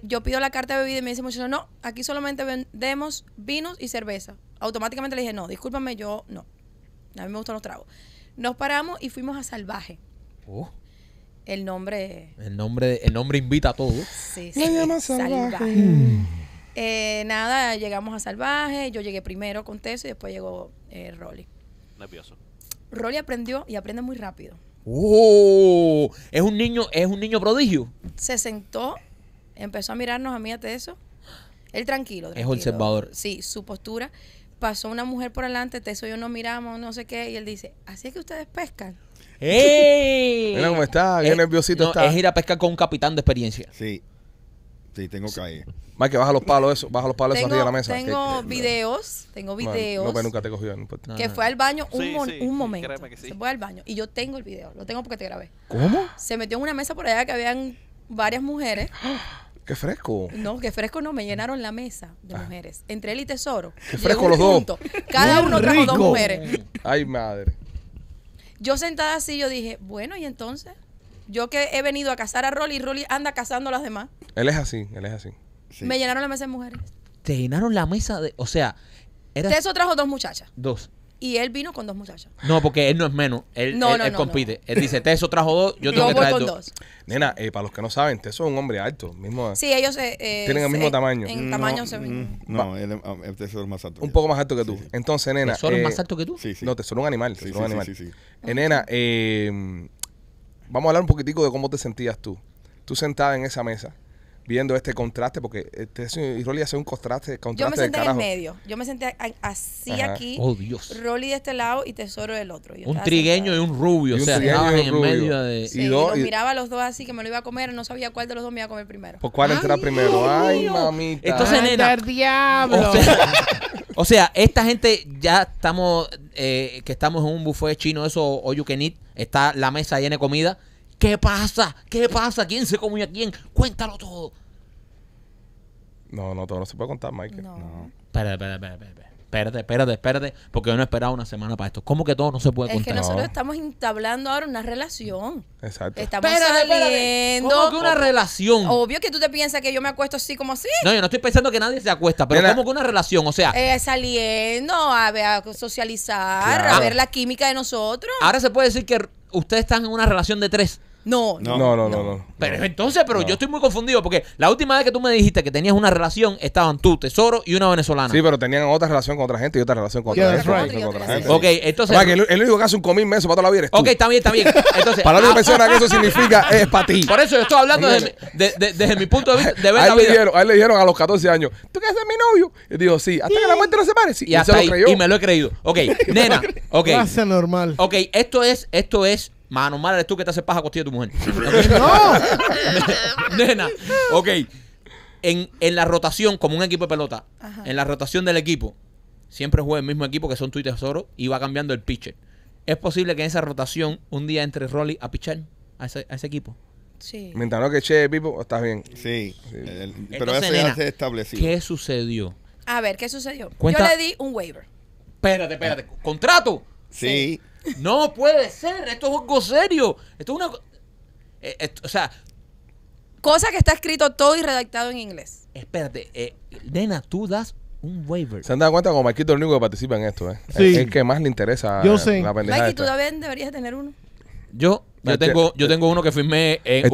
yo pido la carta de bebida y me dice muchachos, no, aquí solamente vendemos vinos y cerveza. Automáticamente le dije, no, discúlpame, yo no. A mí me gustan los tragos. Nos paramos y fuimos a Salvaje. Oh. El nombre... El nombre, el nombre invita a todo. Sí, sí. Llama salvaje. Eh, nada, llegamos a Salvaje. Yo llegué primero con Teso y después llegó eh, Rolly. Nervioso. Rolly aprendió y aprende muy rápido. Oh, es un niño, es un niño prodigio. Se sentó empezó a mirarnos a mí a Teso. Él tranquilo, tranquilo. Es observador. Sí, su postura. Pasó una mujer por delante. Teso y yo nos miramos, no sé qué, y él dice, así es que ustedes pescan. ¡Ey! Mira cómo está, Qué eh, nerviosito está. Es ir a pescar con un capitán de experiencia. Sí. Sí, tengo que ir. Mike, baja los palos eso, baja los palos eso arriba de la mesa. Tengo videos, tengo pues, videos. No, no, nunca te cogió. No, que fue al baño un, momento. Sí. Se fue al baño y yo tengo el video, lo tengo porque te grabé. ¿Cómo? Se metió en una mesa por allá que habían varias mujeres. Qué fresco. No, que fresco no, me llenaron la mesa de ah. mujeres. Entre él y Tesoro. Qué fresco los dos. Cada uno trajo dos mujeres. Ay, madre. Yo sentada así, yo dije, bueno, ¿y entonces? Yo que he venido a casar a Rolly, Rolly anda casando a las demás. Él es así, él es así. Me llenaron la mesa de mujeres. Te llenaron la mesa de, o sea, era... Teso trajo dos muchachas. Dos y él vino con dos muchachos No, porque él no es menos. Él, compite. Él dice, Teso trajo dos, yo tengo que traer dos. Nena, eh, para los que no saben, Teso es un hombre alto. Mismo, sí, ellos eh, eh, tienen el mismo tamaño. En tamaño se ven. Mm, no, ah, el Teso es más alto. Un poco más alto que tú. Entonces, nena. ¿Tesoro es eh, más alto que tú? Sí, sí. No, te es un animal. Tesoro sí, un animal. Sí, sí, nena, vamos a hablar un poquitico de cómo te sentías tú. Tú sentada en esa mesa viendo este contraste, porque este, Rolly hace un contraste, contraste Yo me senté en el medio. Yo me senté así aquí. Oh, Dios. Rolly de este lado y Tesoro del otro. un trigueño y un rubio. Y un o sea, estaban en rubio. medio de... y, miraba a los dos así que me lo iba a comer. No sabía cuál de los dos me iba a comer primero. ¿Por cuál era primero? Ay, mamita. Esto se diablo! O sea, esta gente ya estamos... Eh, que estamos en un buffet chino, eso, o you can eat, está la mesa llena de comida ¿Qué pasa? ¿Qué pasa? ¿Quién se comunica a quién? Cuéntalo todo. No, no, todo no se puede contar, Michael. No. Espera, Espérate, espérate, espérate, espérate. Espérate, espérate, porque yo no he esperado una semana para esto. ¿Cómo que todo no se puede contar? Es que nosotros estamos entablando ahora una relación. Exacto. Estamos saliendo. ¿Cómo que una relación? Obvio que tú te piensas que yo me acuesto así como así. No, yo no estoy pensando que nadie se acuesta, pero ¿cómo que una relación? O sea... Eh, saliendo a, socializar, a ver la química de nosotros. Ahora se puede decir que ustedes están en una relación de tres. No, no, no, no. Pero entonces, pero yo estoy muy confundido porque la última vez que tú me dijiste que tenías una relación, estaban tú, Tesoro y una venezolana. Sí, pero tenían otra relación con otra gente y otra relación con otra gente. Ok, entonces. que el, único que hace un comín para toda la vida Ok, está bien, está bien. Entonces, Para la otra persona que eso significa es para ti. por eso yo estoy hablando desde, mi- de- desde mi punto de vista de ver A él, le dijeron, a le dijeron a los 14 años, ¿tú quieres ser mi novio? Y dijo, sí, hasta que la muerte no se y, se lo creyó. y me lo he creído. Ok, nena, ok. normal. Ok, esto es, esto es Mano mal eres tú que te haces paja a costilla de tu mujer. ¡No! Nena, ok. En, la rotación, como un equipo de pelota, en la rotación del equipo, siempre juega el mismo equipo que son tú y Tesoro y va cambiando el pitcher. ¿Es posible que en esa rotación un día entre Rolly a pichar a ese, equipo? Sí. Mientras no que che, Pipo, estás bien. Sí. pero eso ya se se establecido. ¿Qué sucedió? A ver, ¿qué sucedió? Yo le di un waiver. Espérate, espérate. ¿Contrato? sí. No puede ser, esto es algo serio. Esto es una. Eh, eh, o sea. Cosa que está escrito todo y redactado en inglés. Espérate, eh, nena, tú das un waiver. Se han dado cuenta como Marquito es el único que participa en esto, ¿eh? Es el que más le interesa Yo sé. la tú también deberías tener uno. Yo, yo tengo, yo tengo uno que firmé en un,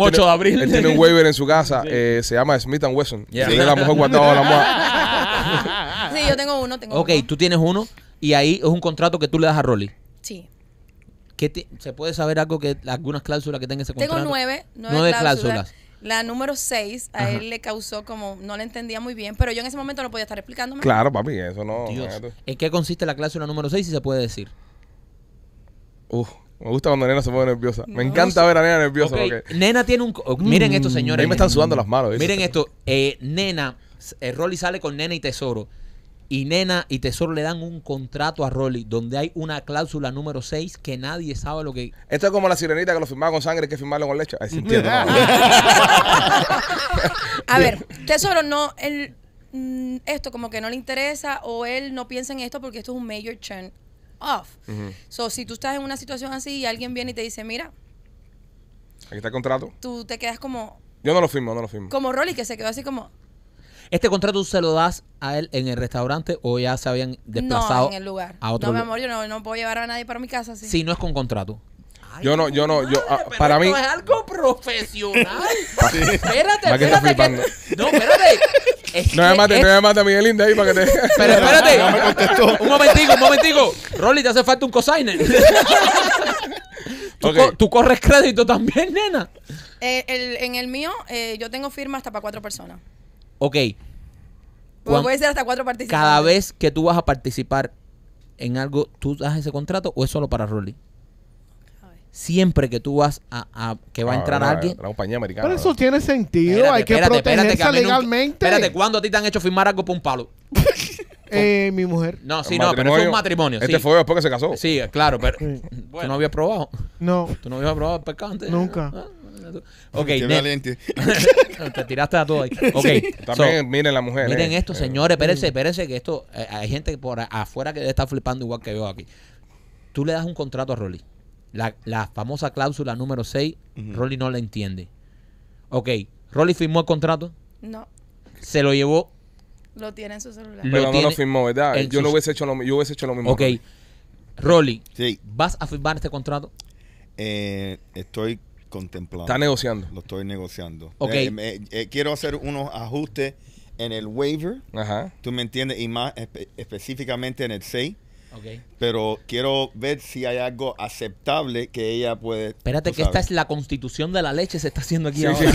8 de abril. Él tiene un waiver en su casa, eh, se llama Smith and Wesson. Yeah. Sí. la mujer la mujer. Sí, yo tengo uno, tengo Ok, tú tienes uno. Y ahí es un contrato que tú le das a Rolly. Sí. ¿Qué te- ¿Se puede saber algo que algunas cláusulas que tenga ese contrato? Tengo nueve, Nueve cláusulas. La número seis a él le causó como, no le entendía muy bien, pero yo en ese momento no podía estar explicándome. Claro, papi, eso no. Dios. ¿En qué consiste la cláusula número seis, si se puede decir? Uf, me gusta cuando Nena se pone nerviosa. Me encanta ver a Nena nerviosa. Nena tiene un... Miren esto, mm, señores. A mí me están sudando las manos. Miren esto. Eh, nena, eh, Rolly sale con Nena y Tesoro y Nena y Tesoro le dan un contrato a Rolly donde hay una cláusula número 6 que nadie sabe lo que. Esto es como la sirenita que lo firmaba con sangre, que firmarlo con leche. a ver, Tesoro no. Él, mm, esto como que no le interesa o él no piensa en esto porque esto es un major turn off. si tú estás en una situación así y alguien viene y te dice, mira. Aquí está el contrato. Tú te quedas como. Yo no lo firmo, no lo firmo. Como Rolly que se quedó así como. ¿Este contrato tú se lo das a él en el restaurante o ya se habían desplazado no, lugar. No, mi amor, yo no, no puedo llevar a nadie para mi casa. Si sí. no es con contrato. yo no, yo no, yo, ah, para mí. No es algo profesional. Espérate, espérate. no, espérate. No me no me Miguelinda ahí para que te. Pero espérate. un momentico, un momentico. Rolly, te hace falta un cosigner. ¿Tú, corres crédito también, nena. Eh, el- en el mío, eh, yo tengo firma hasta para cuatro personas ok. Pues puede ser hasta cuatro participantes. Cada vez que tú vas a participar en algo, ¿tú das ese contrato o es solo para Rolly? Siempre que tú vas a, que va a, entrar alguien. La compañía americana. Pero eso tiene sentido. Hay que protegerse legalmente. espérate, ¿cuándo a ti te han hecho firmar algo por un palo? Eh, mi mujer. No, sí, no, pero fue un matrimonio. Este fue después que se casó. Sí, claro, pero. ¿Tú no habías probado? No. ¿Tú no habías probado el antes? Nunca. Ah. Ok, Te tiraste a todo ahí. También miren la mujer. Miren eh. esto, señores. Eh, espérense, mm. espérense que esto. Eh, hay gente por afuera que está flipando igual que yo aquí. Tú le das un contrato a Rolly. La, famosa cláusula número 6, Rolly no la entiende. Ok. ¿Rolly firmó el contrato? No. Se lo llevó. Lo tiene en su celular. Pero no lo firmó, ¿verdad? Yo, lo hubiese hecho lo, yo hubiese hecho lo mismo. Ok. Rolly, ¿vas a firmar este contrato? Eh, estoy contemplando. Está negociando. Lo estoy negociando. Ok. Eh, eh, quiero hacer unos ajustes en el waiver. Ajá. Tú me entiendes, y más específicamente en el 6. Okay. Pero quiero ver si hay algo aceptable que ella puede. Espérate, que esta es la constitución de la leche, se está haciendo aquí ahora.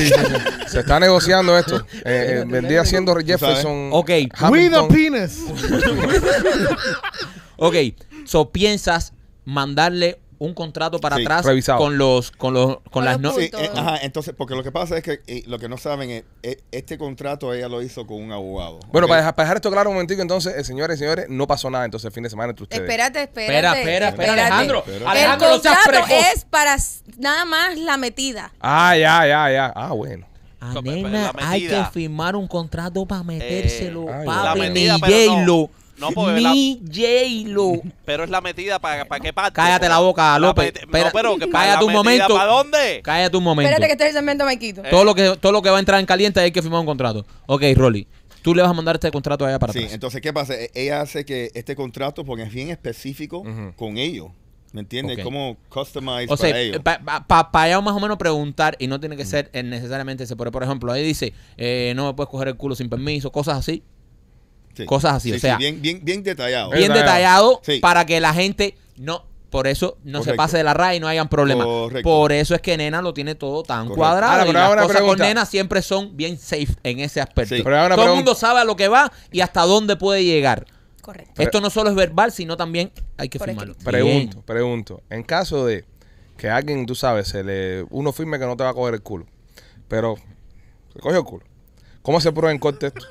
se está negociando esto. Eh, vendía haciendo siendo Jefferson. Ok. We ok, so piensas mandarle un contrato para atrás con los con los con, las eh, ajá, entonces porque lo que pasa es que lo que no saben es e, este contrato ella lo hizo con un abogado. Bueno, para, dejar, esto claro un momentito, entonces, eh, señores y señores, no pasó nada entonces el fin de semana entre ustedes. Espérate, espérate. Espera, espera, Alejandro. Alejandro, el contrato es para nada más la metida. Ah, ya, ya, ya. Ah, bueno. Ah, hay que firmar un contrato para metérselo, Para eh, papi, no, J-Lo. Pero es la metida para que qué parte. Cállate la boca, López. pero cállate un momento. ¿Para dónde? Cállate un momento. Espérate que este el Maikito. Todo, lo que, todo lo que va a entrar en caliente hay que firmar un contrato. Ok, Rolly. Tú le vas a mandar este contrato a ella para Sí, entonces, ¿qué pasa? E-, ella hace que este contrato, porque es bien específico con ellos. ¿Me entiendes? Como customize o sea, para ellos. más o menos preguntar y no tiene que ser eh, necesariamente ese. por ejemplo, ahí dice, eh, no me puedes coger el culo sin permiso, cosas así cosas así. o sea, bien, bien, bien detallado. Bien detallado, para que la gente no. Por eso no se pase de la raya y no hayan problemas. Por eso es que Nena lo tiene todo tan cuadrado. Ahora, con Nena siempre son bien safe en ese aspecto. todo el mundo sabe a lo que va y hasta dónde puede llegar. Correcto. Esto no solo es verbal, sino también hay que firmarlo. Pregunto, pregunto. En caso de que alguien, tú sabes, se le, uno firme que no te va a coger el culo, pero se coge el culo. ¿Cómo se prueba en corte esto?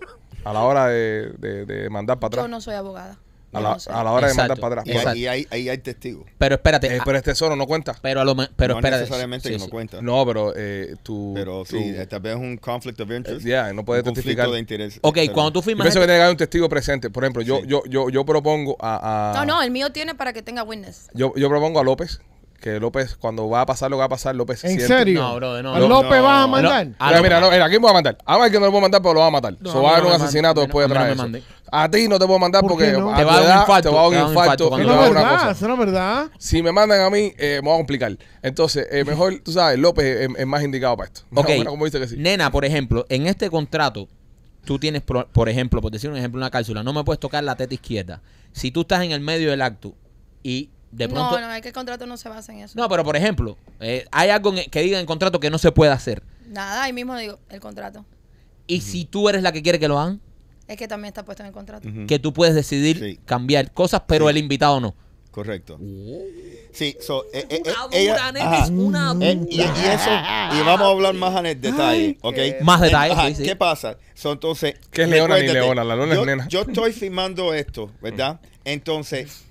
a la hora de, de, mandar para atrás. Yo no soy abogada. A la, hora de mandar para atrás. Y ahí, hay testigos. Pero espérate. Eh, ah, pero este tesoro no cuenta. Pero, a lo, pero no espérate. necesariamente que no cuenta. No, pero eh, tú. Pero sí, esta vez es un conflict of interest. ya, no puede testificar. de interés. Ok, cuando tú firmas. Yo pienso que este- tiene que haber un testigo presente. Por ejemplo, yo, yo, yo, yo propongo a, a, No, no, el mío tiene para que tenga witness. Yo, yo propongo a López que López, cuando va a pasar lo que va a pasar, López ¿En siente- serio? No, brother, no. ¿A López va a mandar? a Mira, no, ¿a quién voy a mandar? A ah, pues, que no lo a mandar, pero lo va a matar. O va a haber un asesinato después de A ti no te puedo mandar porque Te va a dar un infarto, te va a dar es una eso no es verdad. Si me mandan a mí, eh, me va a complicar. Entonces, eh, mejor, tú sabes, López es, más indicado para esto. Ok. como que sí. Nena, por ejemplo, en este contrato, tú tienes, por, ejemplo, por decir un ejemplo, una cápsula, no me puedes tocar la teta izquierda. Si tú estás en el medio del acto y no, no, es que el contrato no se basa en eso. No, pero por ejemplo, eh, hay algo que diga en el contrato que no se puede hacer. Nada, ahí mismo digo, el contrato. ¿Y si tú eres la que quiere que lo hagan? Es que también está puesto en el contrato. Que tú puedes decidir cambiar cosas, pero el invitado no. Correcto. Oh. Sí, so, es una eh, y, eso, y vamos a hablar más en el detalle, ¿ok? Más detalle, sí, sí. ¿Qué pasa? entonces, ¿Qué es Leona ni Leona? La Leona yo, es nena. Yo estoy firmando esto, ¿verdad? Entonces,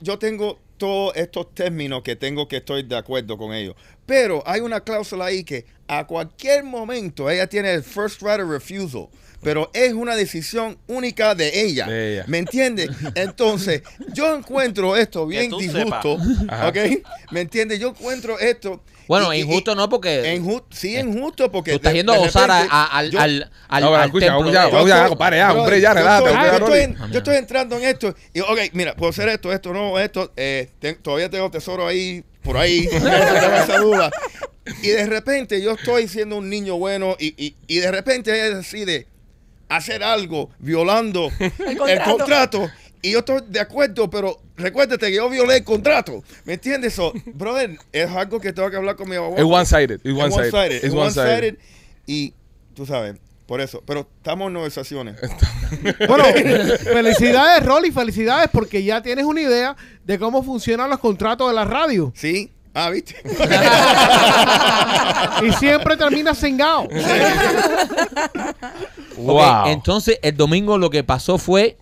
yo tengo todos estos términos que tengo que estoy de acuerdo con ellos. Pero hay una cláusula ahí que a cualquier momento ella tiene el first right refusal. Pero es una decisión única de ella. ¿Me entiendes? Entonces, yo encuentro esto bien disgusto. ¿Ok? ¿Me entiende Yo encuentro esto bueno, injusto no porque... Injusto, sí, eh, injusto porque... Tú estás yendo a gozar al, al, al, no, al escucha, templo. Ya, yo, hombre, ya, relájate. Yo, estoy, yo estoy entrando en esto. Y, ok, mira, puedo hacer esto, esto, no, esto. Eh, todavía tengo tesoro ahí, por ahí. esa duda. Y de repente yo estoy siendo un niño bueno y, y, y de repente ella decide hacer algo violando el contrato. Y yo estoy de acuerdo, pero recuérdate que yo violé el contrato. ¿Me entiendes? So, brother, es algo que tengo que hablar con mi abogado. Es one-sided. Es one-sided. Es one-sided. y tú sabes, por eso. Pero estamos en negociaciones. bueno, felicidades, Rolly. Felicidades porque ya tienes una idea de cómo funcionan los contratos de la radio. Sí. Ah, ¿viste? y siempre termina cingado. wow. entonces, el domingo lo que pasó fue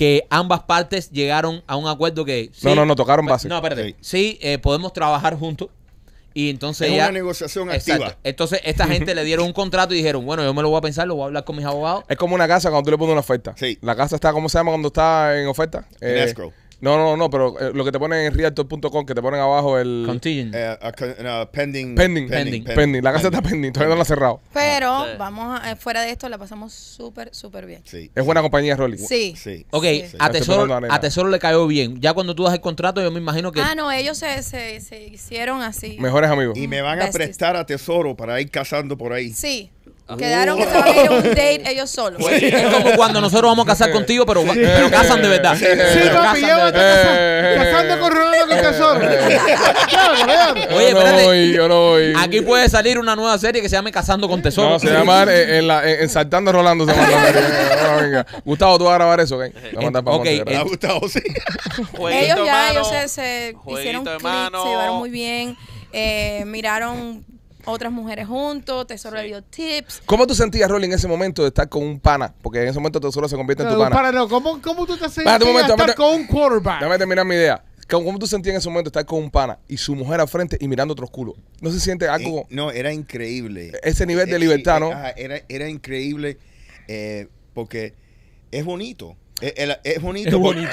que ambas partes llegaron a un acuerdo que... no, no, no, tocaron base. No, espérate. Sí, eh, podemos trabajar juntos. Y entonces ya, una negociación activa. Entonces, esta gente le dieron un contrato y dijeron, bueno, yo me lo voy a pensar, lo voy a hablar con mis abogados. Es como una casa cuando tú le pones una oferta. Sí. La casa está, ¿cómo se llama cuando está en oferta? En no, no, no, pero eh, lo que te ponen en realtor.com, que te ponen abajo el... Eh, pending, Pending. La casa está pending, todavía no la ha cerrado. Pero ah, vamos eh, fuera de esto, la pasamos súper, súper bien. Sí. Es buena compañía, Rolly. Sí. Sí. Ok, a, Tesoro, le cayó bien. Ya cuando tú das el contrato, yo me imagino que... Ah, no, ellos se, se, se hicieron así. Mejores amigos. Y me van a prestar a tesoro para ir cazando por ahí. Sí, Ah. Quedaron que se van a un date ellos solos. Pues, es como cuando nosotros vamos a casar contigo, pero, pero casan de verdad. Sí, papi, llévate casando con Rolando con Tesoro. Oye, espérate. Yo Aquí puede salir una nueva serie que se llame Casando con Tesoro. No, se llama eh, eh, eh, Saltando Rolando. Se Gustavo, tú vas a grabar eso, ¿ok? Gustavo, sí. Ellos ya, ellos se hicieron clip, se llevaron muy bien. Eh, miraron otras mujeres juntos, Tesoro de dio tips. ¿Cómo tú sentías, Rolly, en ese momento de estar con un pana? Porque en ese momento Tesoro se convierte en tu pana. Para, no, ¿cómo, ¿Cómo tú te sentías estar con un quarterback? Déjame terminar mi idea. ¿Cómo tú sentías en ese momento estar con un pana y su mujer al frente y mirando otros culos? ¿No se siente algo? Eh, no, era increíble. Ese nivel de eh, eh, libertad, ¿no? era, era increíble porque es bonito. Es, es bonito. Es bonito.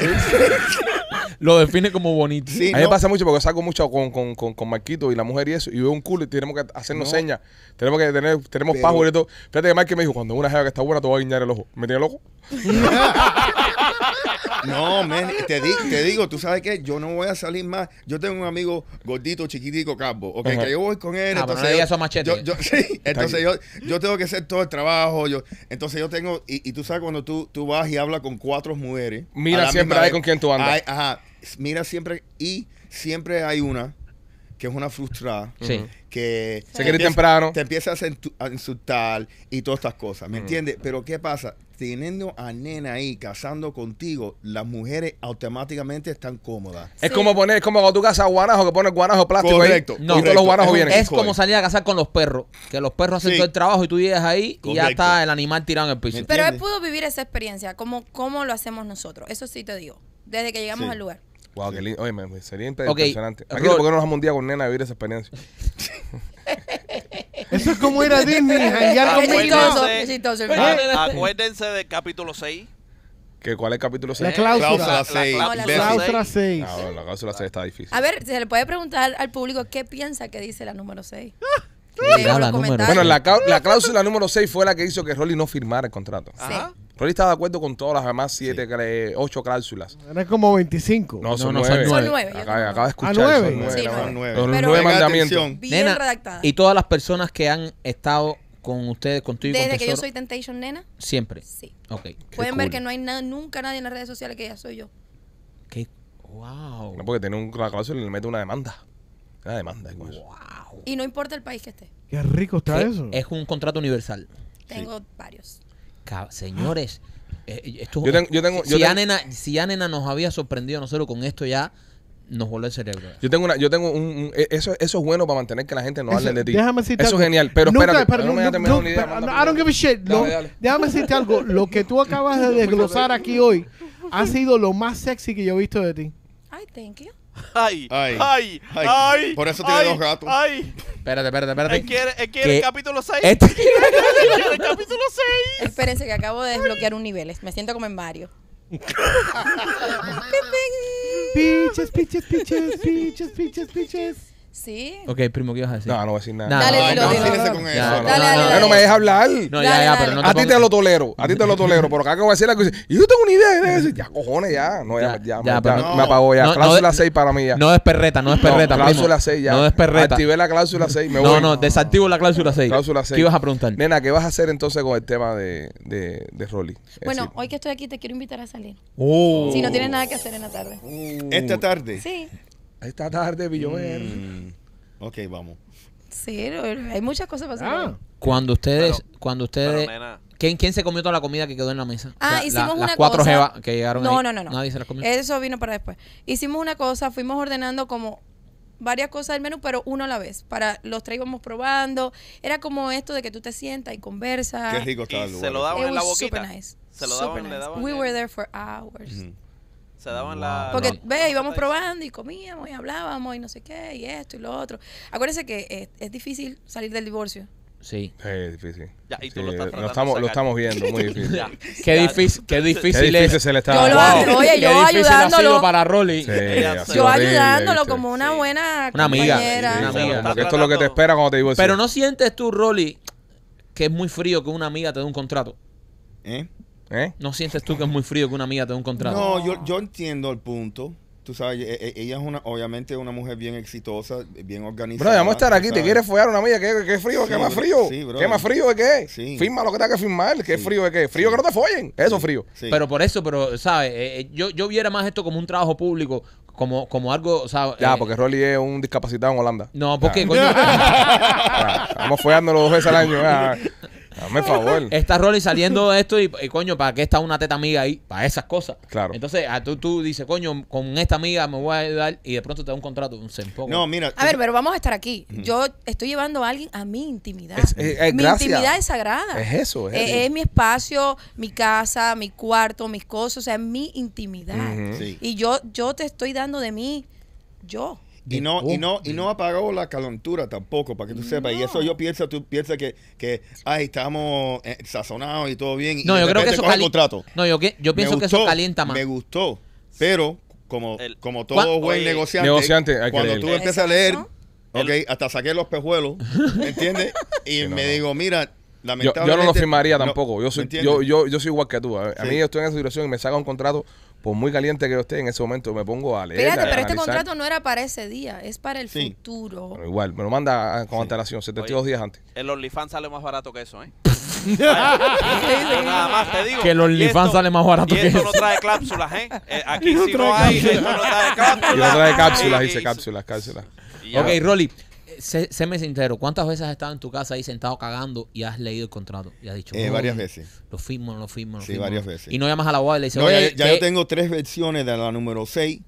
lo define como bonito. a mí me pasa mucho porque saco mucho con, con, con, con, Marquito y la mujer y eso, y veo un culo y tenemos que hacernos señas. Tenemos que tener, tenemos pajo y todo. Fíjate que Marquito me dijo, cuando una jeva que está buena, te voy a guiñar el ojo. ¿Me tiene loco No, men, te, te, digo, tú sabes qué, yo no voy a salir más. Yo tengo un amigo gordito, chiquitico, campo, ok, que yo voy con él. Ah, entonces yo, machete. sí, entonces yo, tengo que hacer todo el trabajo. Yo, entonces yo tengo, y, tú sabes cuando tú, tú vas y hablas con cuatro mujeres. Mira siempre hay con quién tú andas. ajá, mira siempre, y siempre hay una que es una frustrada, sí. que se quiere temprano, te empieza a, insultar y todas estas cosas, ¿me entiendes? Pero ¿qué pasa? teniendo a nena ahí casando contigo, las mujeres automáticamente están cómodas. Es como poner, es como cuando tú casas a guanajo, que pones guanajo plástico Correcto, No. los guanajos vienen. Es como salir a cazar con los perros, que los perros hacen todo el trabajo y tú llegas ahí y ya está el animal tirado en el piso. Pero él pudo vivir esa experiencia, como, como lo hacemos nosotros. Eso sí te digo, desde que llegamos al lugar. Wow, qué lindo. Oye, sería impresionante. Aquí, ¿por qué no nos vamos un día con nena a vivir esa experiencia? Eso es como era Disney, janguear ah, con Mickey ah, Acuérdense del capítulo 6. ¿Qué, ¿Cuál es el capítulo 6? La cláusula 6. La, la, cláusula 6. la cláusula 6 está difícil. A ver, se le puede preguntar al público qué piensa que dice la número 6. Ah, bueno, la, cláusula número 6 fue la que hizo que Rolly no firmara el contrato. Sí él está de acuerdo con todas las demás siete, ocho cláusulas. Eran como 25. No, son nueve. son nueve. Acaba, de escuchar. Son nueve, mandamientos. Bien Nena, y todas las personas que han estado con ustedes, contigo y con Desde que yo soy Temptation Nena, siempre. sí. Ok. Pueden ver que no hay nunca nadie en las redes sociales que ya soy yo. Qué- Wow. No, porque tiene una cláusula y le mete una demanda. Una demanda. Wow. Y no importa el país que esté. Qué rico está eso. Es un contrato universal. Tengo varios señores, ah. eh, si, nena Anena, nos había sorprendido a nosotros con esto ya nos voló el cerebro. Yo tengo una, yo tengo un, e, eso, eso es bueno para mantener que la gente no hable de ti. Eso es genial. Pero Nunca, espérate, no, Déjame decirte algo. Lo que tú acabas de desglosar aquí hoy ha sido lo más sexy que yo he visto de ti. Ay, thank you. Ay, ay, ay, ay, Por eso tiene dos gatos. Ay. Espérate, espérate, espérate. quiere, quiere este- el capítulo 6. Este... el capítulo 6. Espérense que acabo de desbloquear un nivel. Me siento como en Mario. piches, piches, piches, piches, piches, piches. Sí. Ok, primo, ¿qué vas a decir? No, no voy a decir nada. Dale, Dale, dale, me dejes hablar. No, ya, ya, pero no te A ti te lo tolero, a ti te lo tolero, pero acá que voy a decir algo, Y yo tengo una idea de eso. Ya, cojones, ya. No, ya, Ya, ya, me apago ya. cláusula 6 para mí ya. No es perreta, no es perreta, Cláusula 6 ya. No es perreta. Activé la cláusula 6, No, no, desactivo la cláusula 6. Cláusula 6. ¿Qué ibas a preguntar? Nena, ¿qué vas a hacer entonces con el tema de, Rolly? Bueno, hoy que estoy aquí te quiero invitar a salir. Oh. Si no tienes nada que hacer en la tarde. Esta tarde. Sí. Esta tarde, Villover. Mm. Ok, vamos. Sí, hay muchas cosas pasando. Ah. Cuando ustedes, cuando ustedes, ¿quién, quién se comió toda la comida que quedó en la mesa? Ah, hicimos una las cuatro cosa. que llegaron No, no, no, Nadie se las comió. Eso vino para después. Hicimos una cosa, fuimos ordenando como varias cosas del menú, pero uno a la vez. Para los tres íbamos probando. Era como esto de que tú te sientas y conversas. Qué rico estaba el se lo daban en la was boquita. super nice. Se lo daban, Super le We were there for hours. Se daban la. Porque, ve, íbamos probando y comíamos y hablábamos y no sé qué, y esto y lo otro. Acuérdense que es, es difícil salir del divorcio. Sí. es difícil. Ya, y tú lo, estás lo, estamos, lo estamos viendo, muy difícil. qué, difícil qué difícil es. se le está Yo lo oye, yo ayudándolo. para Rolly. yo ayudándolo como una buena una amiga. Una amiga. Porque esto es lo que te espera cuando te divorcias. Pero no sientes tú, Rolly, que es muy frío que una amiga te dé un contrato. ¿Eh? ¿Eh? ¿No sientes tú que es muy frío que una amiga te dé un contrato? No, yo, yo entiendo el punto. Tú sabes, e, e, ella es una, obviamente una mujer bien exitosa, bien organizada. Bro, vamos a estar aquí, te quieres follar una amiga, ¿qué, qué frío, sí, qué más frío? Sí, ¿Qué más frío de qué? Sí. Firma lo que tenga que firmar, ¿qué frío de qué? Frío que no te follen, eso frío. Pero por eso, pero, ¿sabes? Eh, eh, yo, yo viera más esto como un trabajo público, como, como algo, o sea, Ya, eh, porque Rolly es un discapacitado en Holanda. No, porque, ah. coño. Ah, dos veces al año. Ah. Dame favor. Está Rolly saliendo de esto y, coño, ¿para qué está una teta amiga ahí? Para esas cosas. Claro. Entonces, a ah, tú, tú dices, coño, con esta amiga me voy a ayudar y de pronto te da un contrato, un sempón. No, mira. A ver, pero vamos a estar aquí. Yo estoy llevando a alguien a mi intimidad. mi intimidad es sagrada. Es eh, eso, es, mi espacio, mi casa, mi cuarto, mis cosas, o sea, es mi intimidad. Y yo, yo te estoy dando de mí, yo. Y no, y no, y no apagó la calentura tampoco, para que tú sepas. Y eso yo pienso, tú piensas que, que ay, estamos eh, sazonados y todo bien. No, y yo creo que eso contrato. No, yo, que, yo pienso que eso calienta más. Me gustó, pero como, como todo buen negociante, cuando tú empiezas a leer, hasta saqué los pejuelos, ¿me entiendes? Y me digo, mira, yo, yo, no lo firmaría tampoco. yo, soy, yo, yo, soy igual que tú. A, mí yo estoy en esa situación y me saca un contrato por muy caliente que yo esté en ese momento, me pongo a leer. Fíjate, pero este contrato no era para ese día, es para el futuro. igual, me lo manda ah, con antelación, 72 días antes. El OnlyFans sale más barato que eso, ¿eh? nada más te digo. Que el OnlyFans sale más barato que eso. Esto no trae cápsulas, ¿eh? eh aquí sí no hay, esto no trae cápsulas. Y no trae cápsulas, dice cápsulas, cápsulas. Ok, Rolly, se séme sincero, ¿cuántas veces has estado en tu casa ahí sentado cagando y has leído el contrato? Y has dicho. Eh, varias veces. Lo firmo, lo firmo, lo Sí, varias veces. Y no llamas a la abogada y le dices. ya, yo tengo tres versiones de la número 6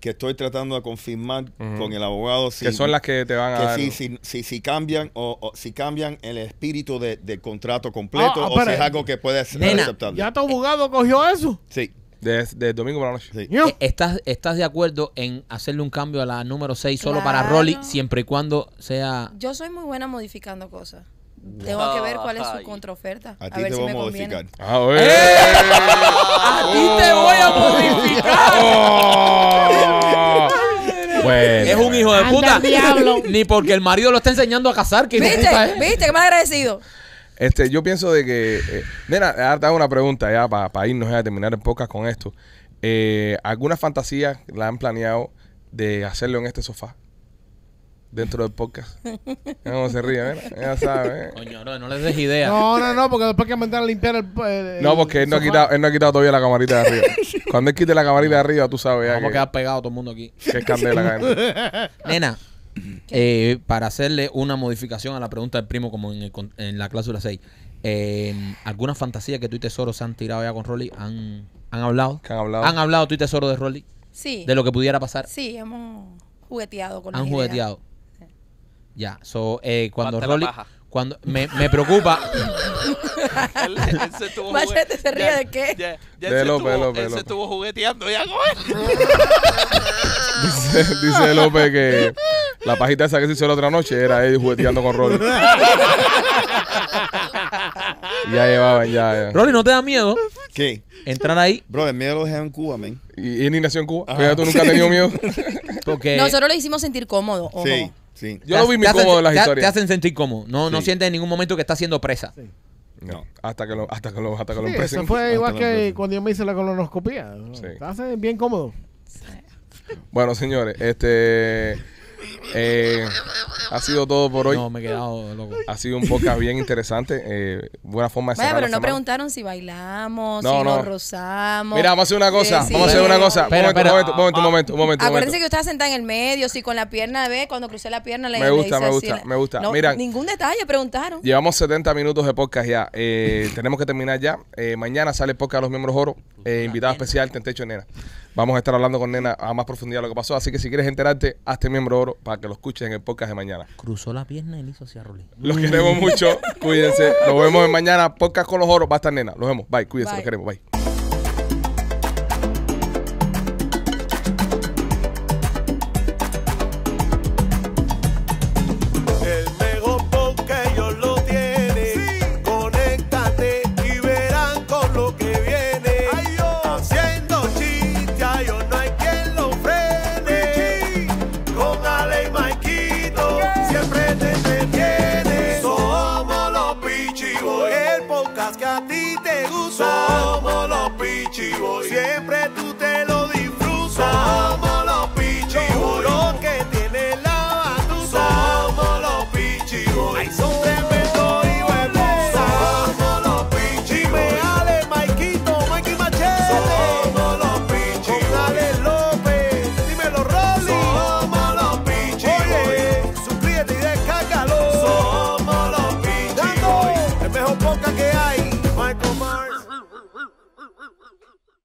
que estoy tratando de confirmar con el abogado que son las que te van a que dar. si, si, cambian o, si cambian el espíritu de- del contrato completo ah, ah, o si es algo que puedes ser aceptar. ¿Ya tu abogado cogió eso? Sí de domingo para la noche. E, ¿Estás, ¿Estás de acuerdo en hacerle un cambio a la número 6 solo para Rolly, siempre y cuando sea. Yo soy muy buena modificando cosas. Tengo que ver cuál es su contraoferta. A ver si me conviene. Ah, ¡Eh! ¡Ah! ¡A ti te voy a modificar! Oh. Es un hijo de puta. Ni porque el marido lo está enseñando a casar, que ¿Viste? ¿eh? ¿Viste? Que me agradecido. Este, yo pienso de que. Eh, nena, ah, te hago una pregunta ya para irnos a terminar el podcast con esto. Eh, fantasía fantasía la han planeado de hacerlo en este sofá? Dentro del podcast. no se ríe, ¿verdad? Ya sabes. Eh. no, les des idea. No, no, no, porque después que mandar a limpiar el. no, porque él no, ha quitado, él no ha quitado todavía la camarita de arriba. Cuando él quite la camarita de arriba, tú sabes. Ya Vamos que, quedar pegado todo el mundo aquí. Que es candela, Nena, eh, para hacerle una modificación a la pregunta del primo, como en, la cláusula 6. Eh, em, ¿Algunas fantasías que tú y Tesoro se han tirado ya con Rolly? ¿Han, han hablado? ¿Han hablado? ¿Han tú y Tesoro de Rolly? Sí. ¿De lo que pudiera pasar? Sí, hemos jugueteado con Han jugueteado. Ya, eh, cuando Rolly... Cuando me, preocupa... él, se ríe de qué? se estuvo, estuvo jugueteando ya con él. dice, dice López que la pajita esa que se hizo la otra noche era él jugueteando con Rolly. ya llevaban, ya, ya. Rolly, ¿no te da miedo ¿Qué? entrar ahí? Bro, el miedo lo dejaron en Cuba, men. ¿Y, en ni nació en Cuba? Ajá. tú nunca has tenido miedo. Porque Nosotros le hicimos sentir cómodo, Sí, sí. Yo lo vi muy cómodo en las historias te hacen sentir cómodo. No, no sientes en ningún momento que estás siendo presa. No, hasta que lo, hasta que lo, hasta que lo fue igual que cuando yo me hice la colonoscopía. Sí. Te bien cómodo. Bueno, señores, este eh, ha sido todo por hoy. No, me he quedado loco. Ha sido un podcast bien interesante. Eh, buena forma de cerrar Bueno, pero no preguntaron si bailamos, si nos rozamos. Mira, vamos a hacer una cosa. Eh, vamos a hacer una cosa. Un ah, momento, un momento, un momento, Acuérdense que usted está sentada en el medio, Si con la pierna ve, cuando crucé la pierna le Me gusta, me gusta, me gusta. Mira. ningún detalle preguntaron. Llevamos 70 minutos de podcast ya. Eh, tenemos que terminar ya. Eh, mañana sale podcast a los miembros oro. Eh, invitado especial, Tentecho Nena. Vamos a estar hablando con Nena a más profundidad de lo que pasó. Así que si quieres enterarte, hazte miembro oro para que lo escuches en el podcast de mañana. Cruzó la pierna y hizo hacia Rolín. Los queremos mucho. Cuídense. Nos vemos en mañana. Podcast con los oros. Va a estar Nena. Los vemos. Bye. Cuídense. Los queremos. Bye.